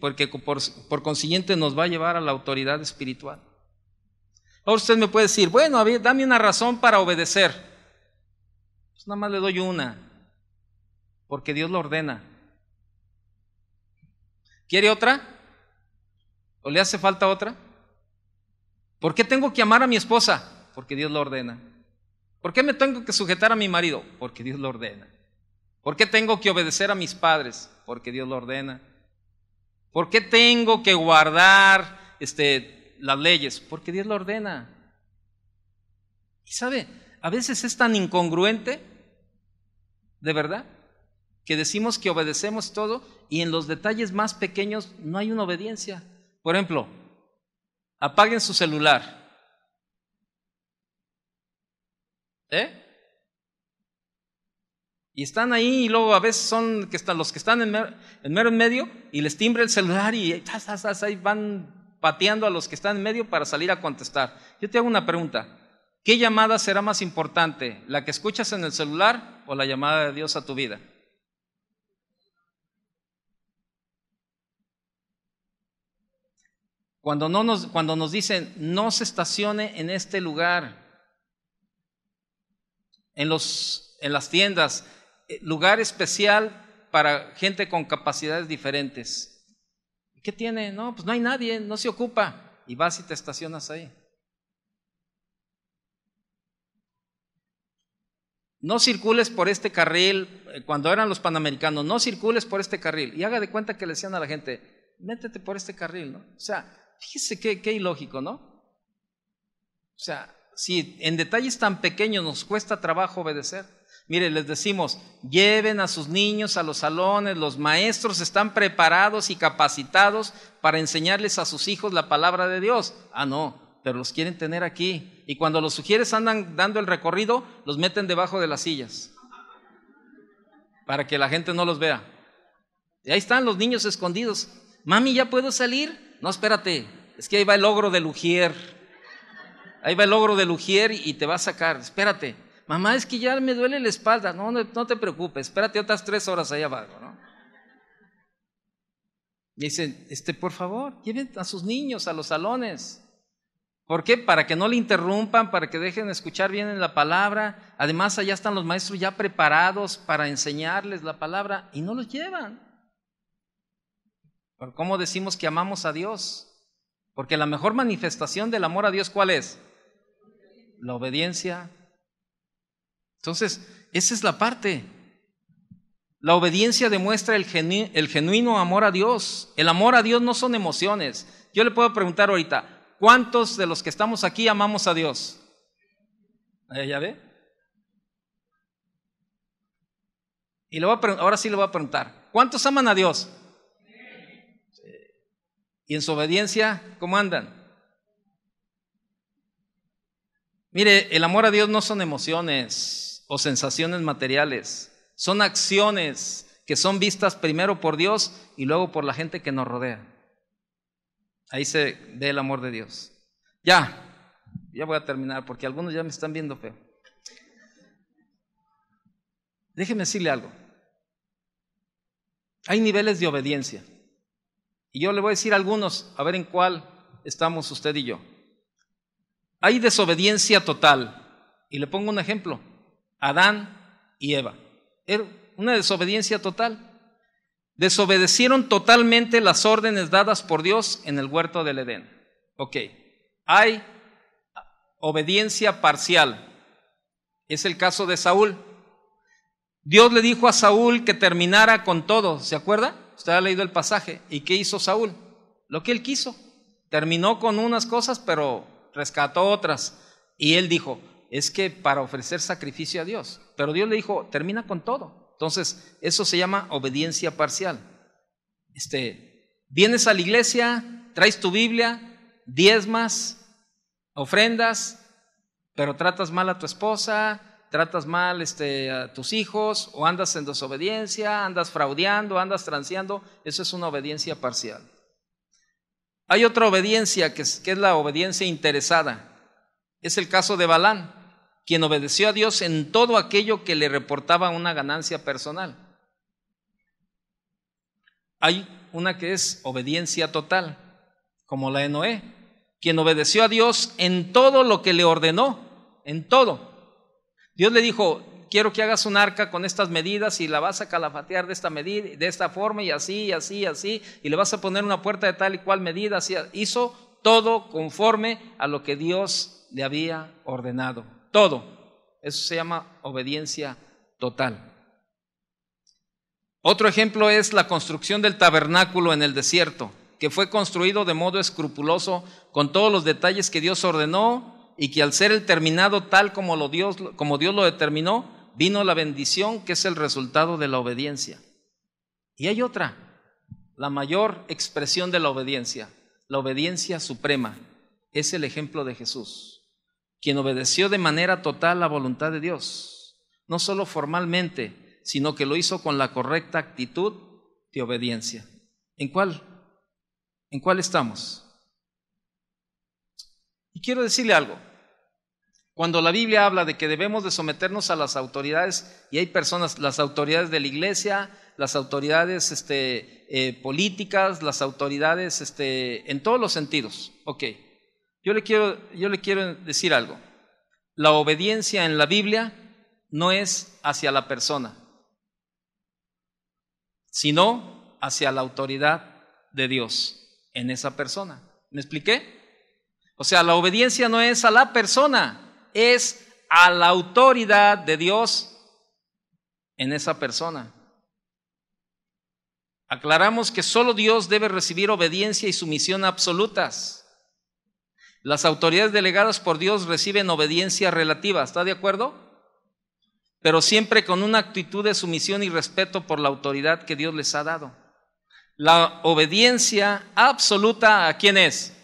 porque por, consiguiente nos va a llevar a la autoridad espiritual. Ahora usted me puede decir, bueno, dame una razón para obedecer. Pues nada más le doy una, porque Dios lo ordena. ¿Quiere otra? ¿O le hace falta otra? ¿Por qué tengo que amar a mi esposa? Porque Dios lo ordena. ¿Por qué me tengo que sujetar a mi marido? Porque Dios lo ordena. ¿Por qué tengo que obedecer a mis padres? Porque Dios lo ordena. ¿Por qué tengo que guardar este, las leyes? Porque Dios lo ordena. Y sabe, a veces es tan incongruente, de verdad, que decimos que obedecemos todo y en los detalles más pequeños no hay una obediencia. Por ejemplo, apaguen su celular. ¿Eh? Y están ahí y luego a veces son los que están en, mero en medio y les timbre el celular y eh, ahí van pateando a los que están en medio para salir a contestar. Yo te hago una pregunta. ¿Qué llamada será más importante? ¿La que escuchas en el celular o la llamada de Dios a tu vida? Cuando, no nos, cuando nos dicen, no se estacione en este lugar, en, los, en las tiendas, lugar especial para gente con capacidades diferentes. ¿Qué tiene? No, pues no hay nadie, no se ocupa. Y vas y te estacionas ahí. No circules por este carril, eh, cuando eran los panamericanos, no circules por este carril. Y haga de cuenta que le decían a la gente, métete por este carril, ¿no? O sea, fíjese qué, qué ilógico, ¿no? O sea, si en detalles tan pequeños nos cuesta trabajo obedecer, Mire, les decimos, lleven a sus niños a los salones, los maestros están preparados y capacitados para enseñarles a sus hijos la palabra de Dios. Ah, no, pero los quieren tener aquí. Y cuando los sugieres andan dando el recorrido, los meten debajo de las sillas para que la gente no los vea. Y ahí están los niños escondidos. Mami, ¿ya puedo salir? No, espérate, es que ahí va el logro de Lugier. Ahí va el logro de Lugier y te va a sacar. Espérate mamá, es que ya me duele la espalda. No, no, te preocupes, espérate otras tres horas allá abajo, ¿no? Y dicen, este, por favor, lleven a sus niños a los salones. ¿Por qué? Para que no le interrumpan, para que dejen escuchar bien la palabra. Además, allá están los maestros ya preparados para enseñarles la palabra y no los llevan. ¿Por ¿Cómo decimos que amamos a Dios? Porque la mejor manifestación del amor a Dios, ¿cuál es? La obediencia entonces, esa es la parte. La obediencia demuestra el, genuino amor a Dios. El amor a Dios no son emociones. Yo le puedo preguntar ahorita, ¿cuántos de los que estamos aquí amamos a Dios? Eh, ¿Ya ve? Y ahora sí le voy a preguntar, ¿cuántos aman a Dios? ¿Y en su obediencia cómo andan? Mire, el amor a Dios no son emociones o sensaciones materiales, son acciones que son vistas primero por Dios y luego por la gente que nos rodea. Ahí se ve el amor de Dios. Ya, ya voy a terminar porque algunos ya me están viendo feo. Déjeme decirle algo. Hay niveles de obediencia. Y yo le voy a decir a algunos, a ver en cuál estamos usted y yo. Hay desobediencia total. Y le pongo un ejemplo. Adán y Eva. Era una desobediencia total. Desobedecieron totalmente las órdenes dadas por Dios en el huerto del Edén. Ok, hay obediencia parcial. Es el caso de Saúl. Dios le dijo a Saúl que terminara con todo, ¿se acuerda? Usted ha leído el pasaje. ¿Y qué hizo Saúl? Lo que él quiso. Terminó con unas cosas, pero rescató otras. Y él dijo, es que para ofrecer sacrificio a Dios. Pero Dios le dijo, termina con todo. Entonces, eso se llama obediencia parcial. Este, vienes a la iglesia, traes tu Biblia, diezmas, ofrendas, pero tratas mal a tu esposa, tratas mal este, a tus hijos, o andas en desobediencia, andas fraudeando, andas transeando, eso es una obediencia parcial. Hay otra obediencia que que es la obediencia interesada. Es el caso de Balán quien obedeció a Dios en todo aquello que le reportaba una ganancia personal. Hay una que es obediencia total, como la de Noé, quien obedeció a Dios en todo lo que le ordenó, en todo. Dios le dijo, quiero que hagas un arca con estas medidas y la vas a calafatear de esta medida, de esta forma y así, y así, y así, y le vas a poner una puerta de tal y cual medida. hizo todo conforme a lo que Dios le había ordenado todo. Eso se llama obediencia total. Otro ejemplo es la construcción del tabernáculo en el desierto, que fue construido de modo escrupuloso con todos los detalles que Dios ordenó y que al ser el terminado tal como, lo Dios, como Dios lo determinó, vino la bendición que es el resultado de la obediencia. Y hay otra, la mayor expresión de la obediencia, la obediencia suprema, es el ejemplo de Jesús quien obedeció de manera total la voluntad de Dios, no solo formalmente, sino que lo hizo con la correcta actitud de obediencia. ¿En cuál? ¿En cuál estamos? Y quiero decirle algo. Cuando la Biblia habla de que debemos de someternos a las autoridades, y hay personas, las autoridades de la iglesia, las autoridades este, eh, políticas, las autoridades este, en todos los sentidos, ok. Yo le quiero, yo le quiero decir algo. La obediencia en la Biblia no es hacia la persona, sino hacia la autoridad de Dios en esa persona. ¿Me expliqué? O sea, la obediencia no es a la persona, es a la autoridad de Dios en esa persona. Aclaramos que solo Dios debe recibir obediencia y sumisión absolutas. Las autoridades delegadas por Dios reciben obediencia relativa, ¿está de acuerdo? Pero siempre con una actitud de sumisión y respeto por la autoridad que Dios les ha dado. La obediencia absoluta a quién es?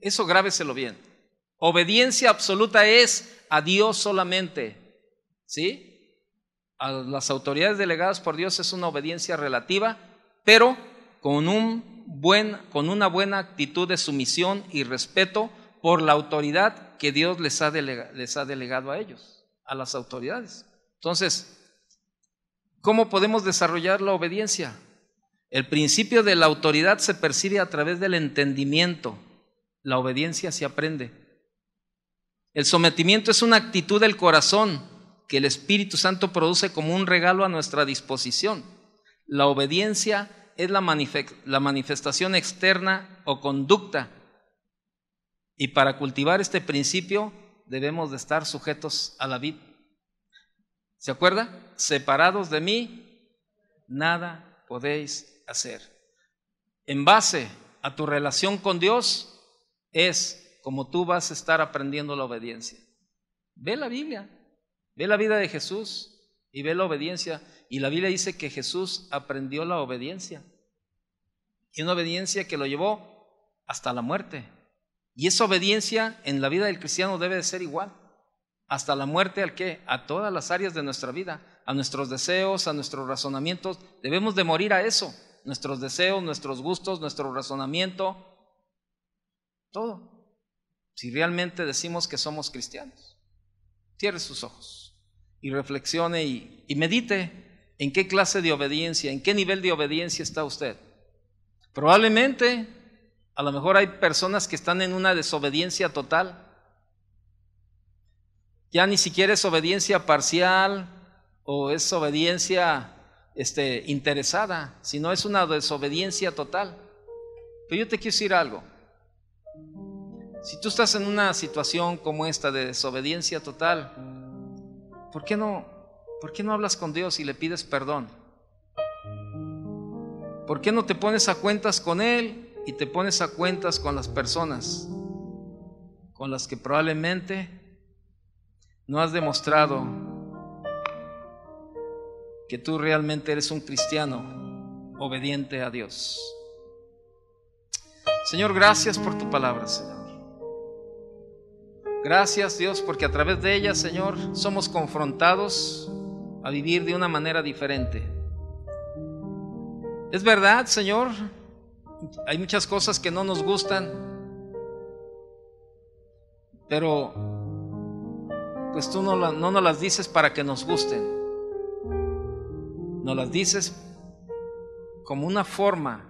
Eso grábeselo bien. Obediencia absoluta es a Dios solamente. ¿Sí? A las autoridades delegadas por Dios es una obediencia relativa, pero con un con una buena actitud de sumisión y respeto por la autoridad que Dios les ha, les ha delegado a ellos, a las autoridades. Entonces, ¿cómo podemos desarrollar la obediencia? El principio de la autoridad se percibe a través del entendimiento. La obediencia se aprende. El sometimiento es una actitud del corazón que el Espíritu Santo produce como un regalo a nuestra disposición. La obediencia es la, la manifestación externa o conducta. Y para cultivar este principio debemos de estar sujetos a la vida. ¿Se acuerda? Separados de mí, nada podéis hacer. En base a tu relación con Dios es como tú vas a estar aprendiendo la obediencia. Ve la Biblia, ve la vida de Jesús y ve la obediencia. Y la Biblia dice que Jesús aprendió la obediencia. Y una obediencia que lo llevó hasta la muerte. Y esa obediencia en la vida del cristiano debe de ser igual. Hasta la muerte al qué? a todas las áreas de nuestra vida, a nuestros deseos, a nuestros razonamientos, debemos de morir a eso, nuestros deseos, nuestros gustos, nuestro razonamiento, todo. Si realmente decimos que somos cristianos. Cierre sus ojos y reflexione y medite en qué clase de obediencia, en qué nivel de obediencia está usted. Probablemente, a lo mejor hay personas que están en una desobediencia total. Ya ni siquiera es obediencia parcial o es obediencia este, interesada, sino es una desobediencia total. Pero yo te quiero decir algo. Si tú estás en una situación como esta de desobediencia total, ¿por qué no ¿Por qué no hablas con Dios y le pides perdón? ¿Por qué no te pones a cuentas con Él y te pones a cuentas con las personas con las que probablemente no has demostrado que tú realmente eres un cristiano obediente a Dios? Señor, gracias por tu palabra, Señor. Gracias Dios porque a través de ella, Señor, somos confrontados a vivir de una manera diferente. Es verdad, Señor, hay muchas cosas que no nos gustan, pero pues tú no, no nos las dices para que nos gusten, nos las dices como una forma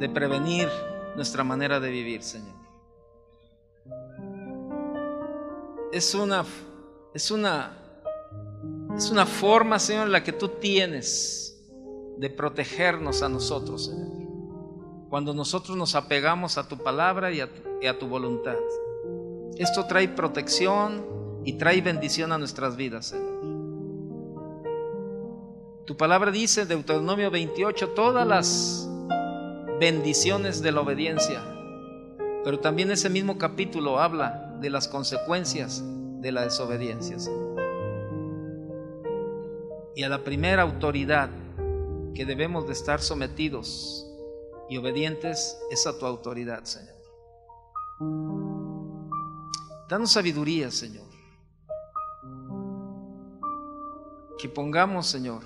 de prevenir nuestra manera de vivir, Señor. Es una, es una es una forma, Señor, la que tú tienes de protegernos a nosotros, Señor. Cuando nosotros nos apegamos a tu palabra y a tu, y a tu voluntad. Esto trae protección y trae bendición a nuestras vidas, Señor. Tu palabra dice, Deuteronomio 28, todas las bendiciones de la obediencia. Pero también ese mismo capítulo habla de las consecuencias de la desobediencia, Señor y a la primera autoridad que debemos de estar sometidos y obedientes es a tu autoridad, Señor. Danos sabiduría, Señor. Que pongamos, Señor,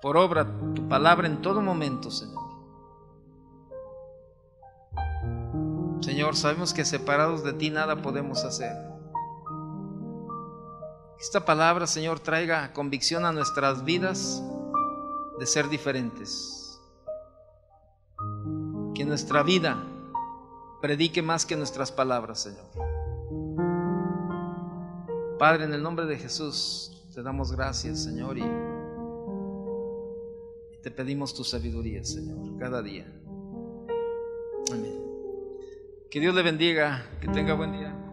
por obra tu palabra en todo momento, Señor. Señor, sabemos que separados de ti nada podemos hacer esta palabra, Señor, traiga convicción a nuestras vidas de ser diferentes. Que nuestra vida predique más que nuestras palabras, Señor. Padre, en el nombre de Jesús, te damos gracias, Señor, y te pedimos tu sabiduría, Señor, cada día. Amén. Que Dios le bendiga, que tenga buen día.